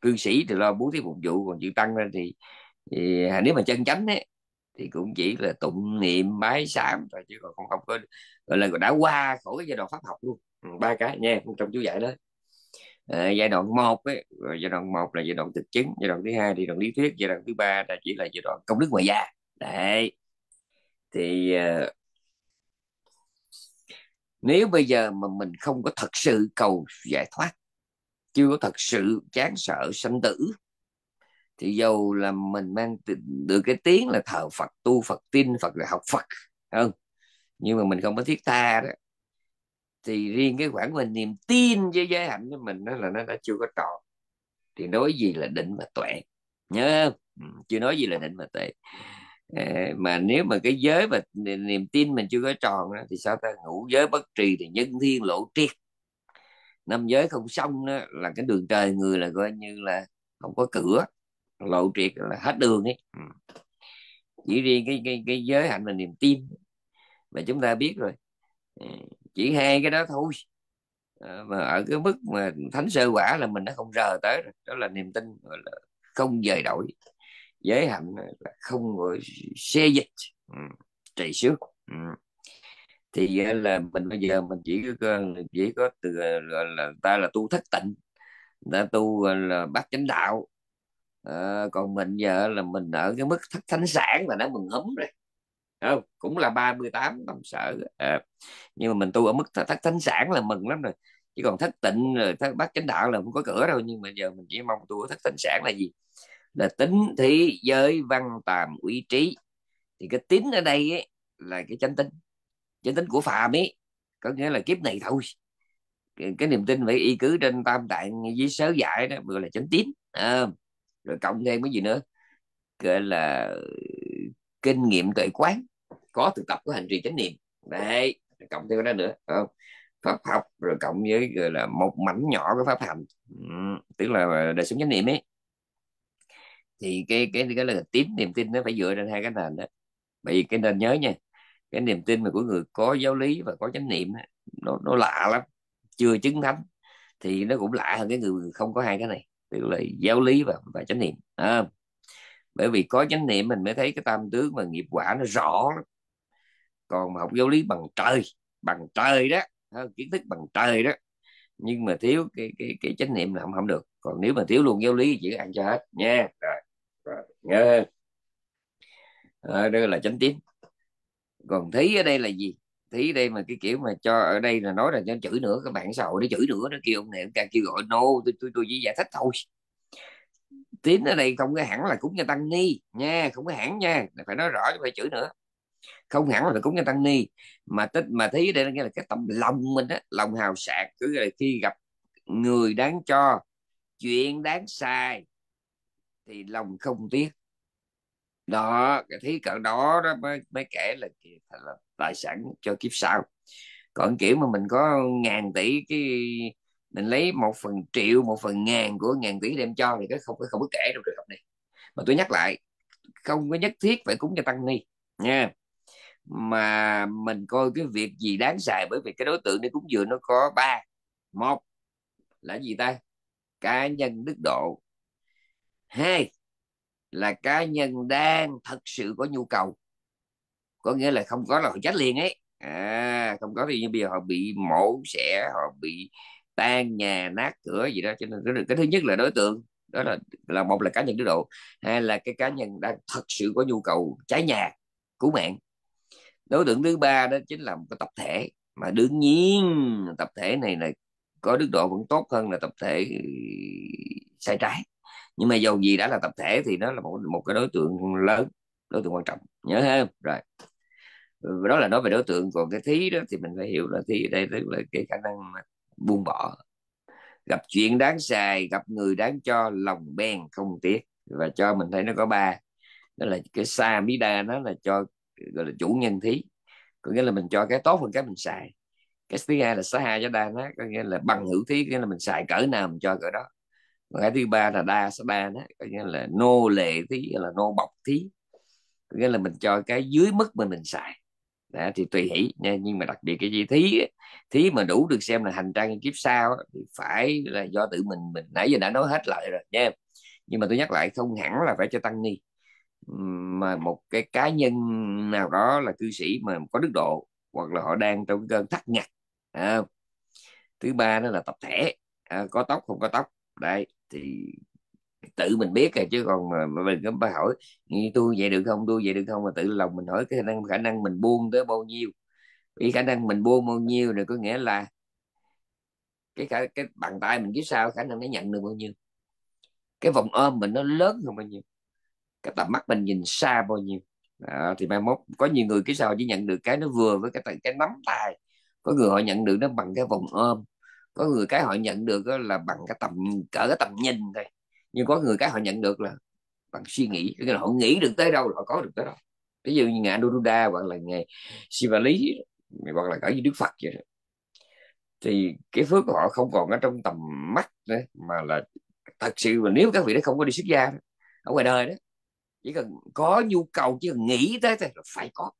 cư sĩ thì lo bố thí phục vụ còn chữ tăng ra thì, thì à, nếu mà chân chánh ấy, thì cũng chỉ là tụng niệm bái sám thôi chứ còn không không có gọi là đã qua khỏi cái giai đoạn pháp học luôn ừ, ba cái nha trong chú dạy đó à, giai đoạn một giai đoạn một là giai đoạn thực chứng giai đoạn thứ hai thì giai đoạn lý thuyết giai đoạn thứ ba là chỉ là giai đoạn công đức ngoài da đấy thì ờ, nếu bây giờ mà mình không có thật sự cầu giải thoát chưa có thật sự chán sợ sanh tử thì dù là mình mang được cái tiếng là thờ Phật tu Phật tin Phật là học Phật không nhưng mà mình không có thiết tha đó thì riêng cái khoảng mình niềm tin với giới hạnh của mình đó là nó đã chưa có tròn thì nói gì là định và tuệ nhớ không? Ừ, chưa nói gì là định và tuệ Ờ, mà nếu mà cái giới và niềm tin mình chưa có tròn đó, thì sao ta ngủ giới bất trì thì nhân thiên lộ triệt năm giới không xong đó, là cái đường trời người là coi như là không có cửa lộ triệt là hết đường ấy ừ. chỉ riêng cái cái cái giới hạnh là niềm tin mà chúng ta biết rồi ừ, chỉ hai cái đó thôi ờ, mà ở cái mức mà thánh sơ quả là mình đã không rờ tới rồi đó là niềm tin gọi là không dời đổi giới hạnh là không gọi xe dịch ừ. trầy xước ừ. thì ờ, là mình bây giờ mình chỉ có ờ, chỉ có từ ờ, gọi là ta là tu thất tịnh ta tu là bát chánh đạo à, còn mình giờ là mình ở cái mức thất thánh sản là đã mừng húm rồi không? cũng là 38 tầm sợ à, nhưng mà mình tu ở mức thất thánh sản là mừng lắm rồi chỉ còn thất tịnh rồi thất bát chánh đạo là không có cửa đâu nhưng mà giờ mình chỉ mong tu ở thất thánh sản là gì là tính thế giới văn tàm uy trí thì cái tính ở đây ấy, là cái chánh tính chánh tính của phàm ấy có nghĩa là kiếp này thôi cái, cái niềm tin phải y cứ trên tam đại với sớ giải đó vừa là chánh tín à, rồi cộng thêm cái gì nữa gọi là kinh nghiệm tuệ quán có thực tập của hành trì chánh niệm đấy rồi cộng thêm cái đó nữa không pháp học rồi cộng với gọi là một mảnh nhỏ của pháp hành ừ, tức là đời sống chánh niệm ấy thì cái cái cái là tín niềm tin nó phải dựa trên hai cái nền đó bởi vì cái nền nhớ nha cái niềm tin mà của người có giáo lý và có chánh niệm nó nó lạ lắm chưa chứng thánh thì nó cũng lạ hơn cái người không có hai cái này tức là giáo lý và và chánh niệm à, bởi vì có chánh niệm mình mới thấy cái tam tướng và nghiệp quả nó rõ lắm còn mà học giáo lý bằng trời bằng trời đó kiến thức bằng trời đó nhưng mà thiếu cái cái cái chánh niệm là không không được còn nếu mà thiếu luôn giáo lý chỉ ăn cho hết nha rồi nghe à, đây là chánh tín còn thí ở đây là gì thí đây mà cái kiểu mà cho ở đây là nói là cho chửi nữa các bạn sầu để chửi nữa nó kêu ông này ông càng kêu gọi no tôi tôi tôi chỉ giải thích thôi tín ở đây không có hẳn là cúng cho tăng ni nha không có hẳn nha phải nói rõ phải chửi nữa không hẳn là cúng cho tăng ni mà tích mà thí ở đây nghĩa là cái tấm lòng mình á lòng hào sạc cứ là khi gặp người đáng cho chuyện đáng xài thì lòng không tiếc đó cái thí cỡ đó, đó mới, mới kể là, là tài sản cho kiếp sau còn kiểu mà mình có ngàn tỷ cái mình lấy một phần triệu một phần ngàn của ngàn tỷ đem cho thì cái không cái không có kể trong trường hợp này mà tôi nhắc lại không có nhất thiết phải cúng cho tăng ni nha mà mình coi cái việc gì đáng xài bởi vì cái đối tượng để cúng dường nó có ba một là gì ta cá nhân đức độ hai là cá nhân đang thật sự có nhu cầu có nghĩa là không có là họ chết liền ấy à, không có thì như bây giờ họ bị mổ xẻ họ bị tan nhà nát cửa gì đó cho nên cái, cái thứ nhất là đối tượng đó là là một là cá nhân đức độ hai là cái cá nhân đang thật sự có nhu cầu trái nhà cứu mạng đối tượng thứ ba đó chính là một cái tập thể mà đương nhiên tập thể này là có đức độ vẫn tốt hơn là tập thể sai trái nhưng mà dầu gì đã là tập thể thì nó là một một cái đối tượng lớn đối tượng quan trọng nhớ không rồi ừ, đó là nói về đối tượng còn cái thí đó thì mình phải hiểu là thí ở đây tức là cái khả năng buông bỏ gặp chuyện đáng xài gặp người đáng cho lòng bèn không tiếc và cho mình thấy nó có ba đó là cái sa bí đa nó là cho gọi là chủ nhân thí có nghĩa là mình cho cái tốt hơn cái mình xài cái thứ hai là sa ha cho đa nó có nghĩa là bằng hữu thí nghĩa là mình xài cỡ nào mình cho cỡ đó cái thứ ba là đa đa đó có nghĩa là nô lệ thí là nô bọc thí có nghĩa là mình cho cái dưới mức mà mình xài đó, thì tùy hỷ nha. nhưng mà đặc biệt cái gì thí thí mà đủ được xem là hành trang kiếp sau thì phải là do tự mình mình nãy giờ đã nói hết lại rồi nha nhưng mà tôi nhắc lại không hẳn là phải cho tăng ni mà một cái cá nhân nào đó là cư sĩ mà có đức độ hoặc là họ đang trong cơn thắt ngặt à, thứ ba đó là tập thể à, có tóc không có tóc đây thì tự mình biết rồi chứ còn mà, mà mình không phải hỏi như tôi vậy được không tôi vậy được không mà tự lòng mình hỏi cái khả năng khả năng mình buông tới bao nhiêu vì khả năng mình buông bao nhiêu rồi có nghĩa là cái khả cái bàn tay mình phía sao khả năng nó nhận được bao nhiêu cái vòng ôm mình nó lớn hơn bao nhiêu cái tầm mắt mình nhìn xa bao nhiêu à, thì mai mốt có nhiều người cái sao chỉ nhận được cái nó vừa với cái cái nắm tay có người họ nhận được nó bằng cái vòng ôm có người cái họ nhận được là bằng cái tầm cỡ cái tầm nhìn thôi nhưng có người cái họ nhận được là bằng suy nghĩ cái họ nghĩ được tới đâu họ có được tới đâu ví dụ như ngài Anuruddha hoặc là ngài Siva Lý hoặc là cả như Đức Phật vậy đó. thì cái phước của họ không còn ở trong tầm mắt nữa mà là thật sự mà nếu các vị đó không có đi xuất gia ở ngoài đời đó chỉ cần có nhu cầu chứ nghĩ tới thì phải có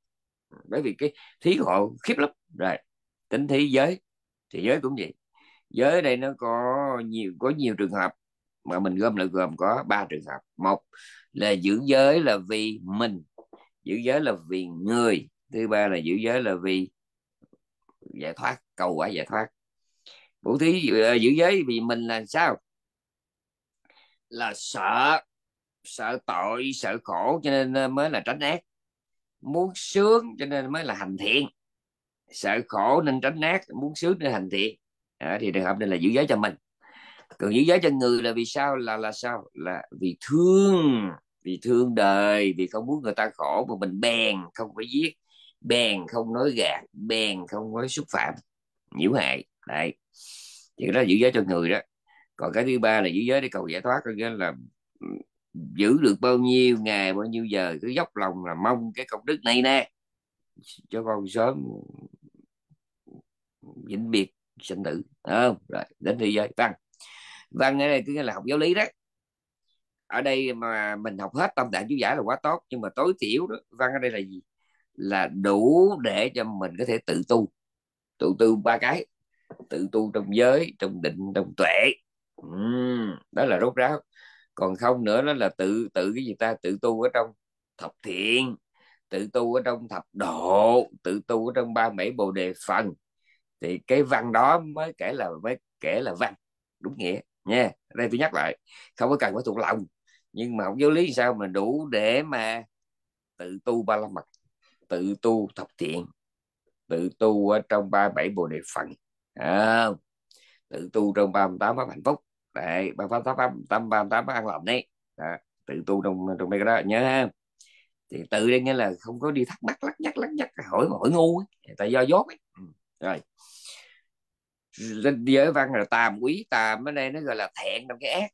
bởi vì cái thí họ khiếp lắm rồi tính thế giới thì giới cũng vậy giới đây nó có nhiều có nhiều trường hợp mà mình gom lại gồm có ba trường hợp một là giữ giới là vì mình giữ giới là vì người thứ ba là giữ giới là vì giải thoát cầu quả giải thoát bố thí ờ, giữ giới vì mình là sao là sợ sợ tội sợ khổ cho nên ờ, mới là tránh ác muốn sướng cho nên mới là hành thiện sợ khổ nên tránh ác muốn sướng nên hành thiện à, thì trường hợp này là giữ giới cho mình còn giữ giới cho người là vì sao là là sao là vì thương vì thương đời vì không muốn người ta khổ mà mình bèn không phải giết bèn không nói gạt bèn không nói xúc phạm nhiễu hại đấy thì đó là giữ giới cho người đó còn cái thứ ba là giữ giới để cầu giải thoát có nghĩa là giữ được bao nhiêu ngày bao nhiêu giờ cứ dốc lòng là mong cái công đức này nè cho con sớm vĩnh biệt sinh tử không rồi đến thế giới văn văn ở đây cứ là học giáo lý đó ở đây mà mình học hết tâm đại chú giải là quá tốt nhưng mà tối thiểu đó văn ở đây là gì là đủ để cho mình có thể tự tu tự tu ba cái tự tu trong giới trong định trong tuệ uhm, đó là rốt ráo còn không nữa đó là tự tự cái gì ta tự tu ở trong thập thiện tự tu ở trong thập độ tự tu ở trong ba mảy bồ đề phần thì cái văn đó mới kể là mới kể là văn đúng nghĩa nha đây tôi nhắc lại không có cần phải thuộc lòng nhưng mà không giáo lý sao mà đủ để mà tự tu ba la mật tự tu thập thiện tự tu ở trong ba bảy bồ đề phận à, tự tu trong ba mươi tám pháp hạnh phúc đấy ba pháp tám tám ba tám pháp an lòng đấy à, tự tu trong trong đây cái đó nhớ ha thì tự đây nghĩa là không có đi thắc mắc lắc nhắc lắc nhắc hỏi hỏi ngu ấy. tại do dốt ấy. Ừ rồi giới văn là tà quý tà ở đây nó gọi là thẹn trong cái ác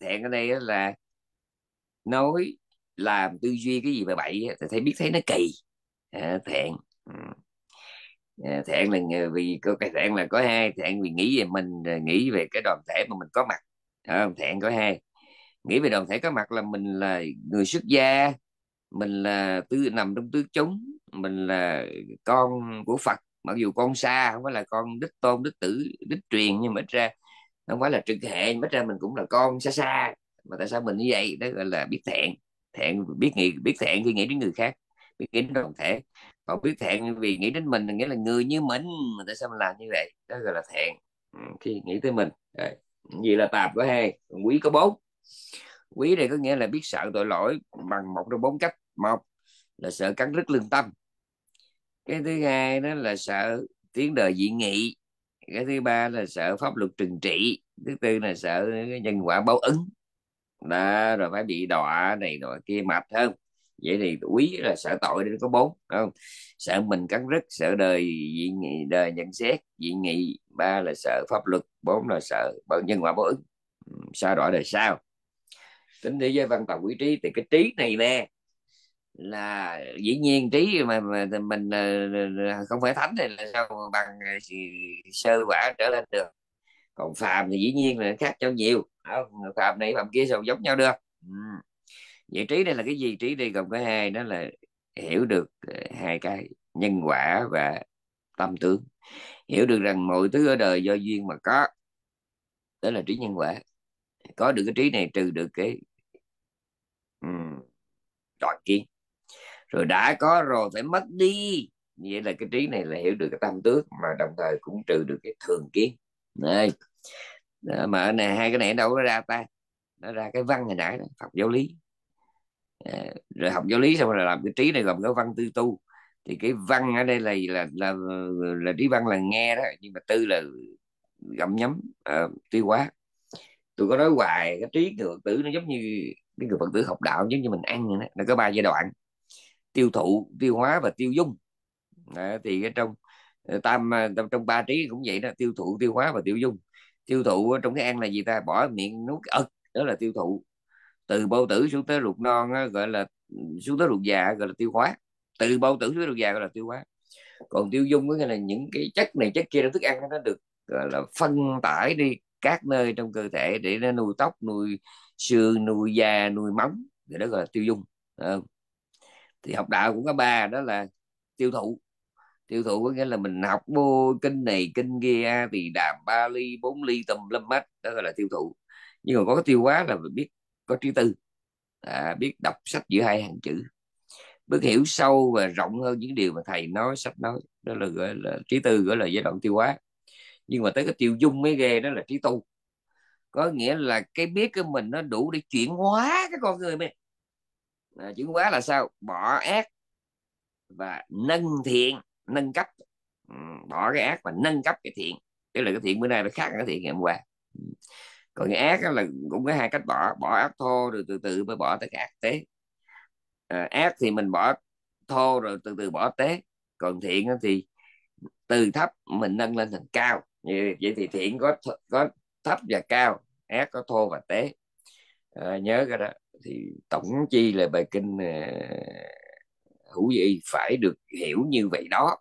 thẹn ở đây là nói làm tư duy cái gì mà bậy thì thấy biết thấy nó kỳ à, thẹn ừ. à, thẹn là vì có cái thẹn là có hai thẹn vì nghĩ về mình nghĩ về cái đoàn thể mà mình có mặt à, thẹn có hai nghĩ về đoàn thể có mặt là mình là người xuất gia mình là tư nằm trong tứ chúng mình là con của phật mặc dù con xa không phải là con đích tôn đích tử đích truyền nhưng mà ít ra không phải là trực hệ nhưng ít ra mình cũng là con xa xa mà tại sao mình như vậy đó gọi là biết thẹn thẹn biết nghĩ biết thẹn khi nghĩ đến người khác biết nghĩ đến đồng thể còn biết thẹn vì nghĩ đến mình nghĩa là người như mình mà tại sao mình làm như vậy đó gọi là thẹn ừ, khi nghĩ tới mình Đấy. vậy là tạp có hai quý có bốn quý này có nghĩa là biết sợ tội lỗi bằng một trong bốn cách một là sợ cắn rứt lương tâm cái thứ hai đó là sợ tiếng đời dị nghị cái thứ ba là sợ pháp luật trừng trị thứ tư là sợ cái nhân quả báo ứng đó rồi phải bị đọa này đọa kia mệt hơn vậy thì quý là sợ tội nên có bốn không sợ mình cắn rứt sợ đời dị nghị đời nhận xét dị nghị ba là sợ pháp luật bốn là sợ bởi nhân quả báo ứng ừ, sao đọa đời sao tính thế giới văn tộc quý trí thì cái trí này nè là dĩ nhiên trí mà, mà mình ờ, ờ, ờ, không phải thánh thì là sao bằng sơ quả trở lên được còn phàm thì dĩ nhiên là khác nhau nhiều phàm này phàm kia sao giống nhau được ừ. trí đây là cái gì trí đây gồm có hai đó là hiểu được hai cái nhân quả và tâm tướng hiểu được rằng mọi thứ ở đời do duyên mà có đó là trí nhân quả có được cái trí này trừ được cái um, ừ, đoạn kiến rồi đã có rồi phải mất đi như vậy là cái trí này là hiểu được cái tâm tước mà đồng thời cũng trừ được cái thường kiến này mà ở này hai cái này đâu nó ra ta nó ra cái văn hồi nãy học giáo lý à, rồi học giáo lý xong rồi làm cái trí này gồm có văn tư tu thì cái văn ở đây là là là, là trí văn là nghe đó nhưng mà tư là gặm nhấm à, tiêu hóa tôi có nói hoài cái trí người phật tử nó giống như cái người phật tử học đạo giống như mình ăn vậy đó nó có ba giai đoạn tiêu thụ tiêu hóa và tiêu dung à, thì cái trong ờ, tam ờ, trong ba trí cũng vậy đó tiêu thụ tiêu hóa và tiêu dung tiêu thụ trong cái ăn là gì ta bỏ miệng nuốt ực đó là tiêu thụ từ bao tử xuống tới ruột non đó, gọi là xuống tới ruột già gọi là tiêu hóa từ bao tử xuống tới ruột già gọi là tiêu hóa còn tiêu dung có nghĩa là những cái chất này chất kia trong thức ăn nó được gọi là phân tải đi các nơi trong cơ thể để nó nuôi tóc nuôi xương nuôi da nuôi móng thì đó gọi là tiêu dung à, thì học đạo cũng có ba đó là tiêu thụ tiêu thụ có nghĩa là mình học vô kinh này kinh kia thì đàm ba ly bốn ly tầm lâm mắt đó gọi là tiêu thụ nhưng mà có cái tiêu hóa là mình biết có trí tư à, biết đọc sách giữa hai hàng chữ bước hiểu sâu và rộng hơn những điều mà thầy nói sách nói đó là gọi là trí tư gọi là giai đoạn tiêu hóa nhưng mà tới cái tiêu dung mới ghê đó là trí tu có nghĩa là cái biết của mình nó đủ để chuyển hóa cái con người mình à, ờ, chuyển hóa là sao bỏ ác và nâng thiện nâng cấp ừ, bỏ cái ác và nâng cấp cái thiện tức là cái thiện bữa nay nó khác cái thiện ngày hôm qua ừ. còn cái ác là cũng có hai cách bỏ bỏ ác thô rồi từ từ mới bỏ tới cái ác tế à, ác thì mình bỏ thô rồi từ từ bỏ tế còn thiện thì từ thấp mình nâng lên thành cao vậy, vậy thì thiện có th- có thấp và cao ác có thô và tế à, nhớ cái đó thì tổng chi là bài kinh ờ, hữu vị phải được hiểu như vậy đó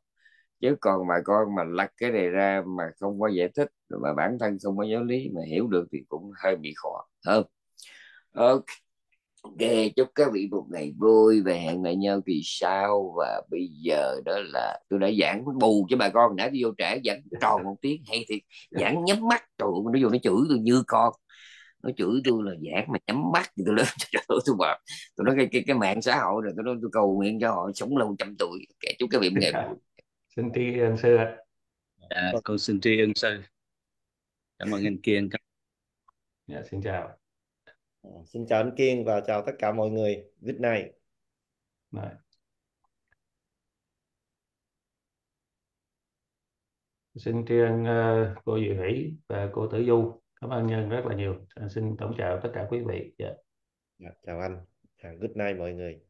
chứ còn bà con mà lật cái này ra mà không có giải thích mà bản thân không có giáo lý mà hiểu được thì cũng hơi bị khó hơn ok chúc các vị một ngày vui và hẹn lại nhau kỳ sau và bây giờ đó là tôi đã giảng bù cho bà con đã đi vô trẻ giảng tròn một tiếng hay thì giảng nhắm mắt trụ nó vô nó chửi tôi như con nó chửi tôi là giảng mà nhắm mắt thì tôi lớn tôi mệt tôi nói cái, cái cái mạng xã hội rồi tôi nói tôi cầu nguyện cho họ sống lâu trăm tuổi kể chúc cái vị nghiệp xin tri ân sư ạ à, con xin tri ân sư cảm ơn anh kiên dạ, xin chào à, xin chào anh kiên và chào tất cả mọi người good này Bye. xin tri ân uh, cô Diệu Hỷ và cô Tử Du cảm ơn nhân rất là nhiều anh xin tổng chào tất cả quý vị dạ yeah. Dạ, yeah, chào anh à, good night mọi người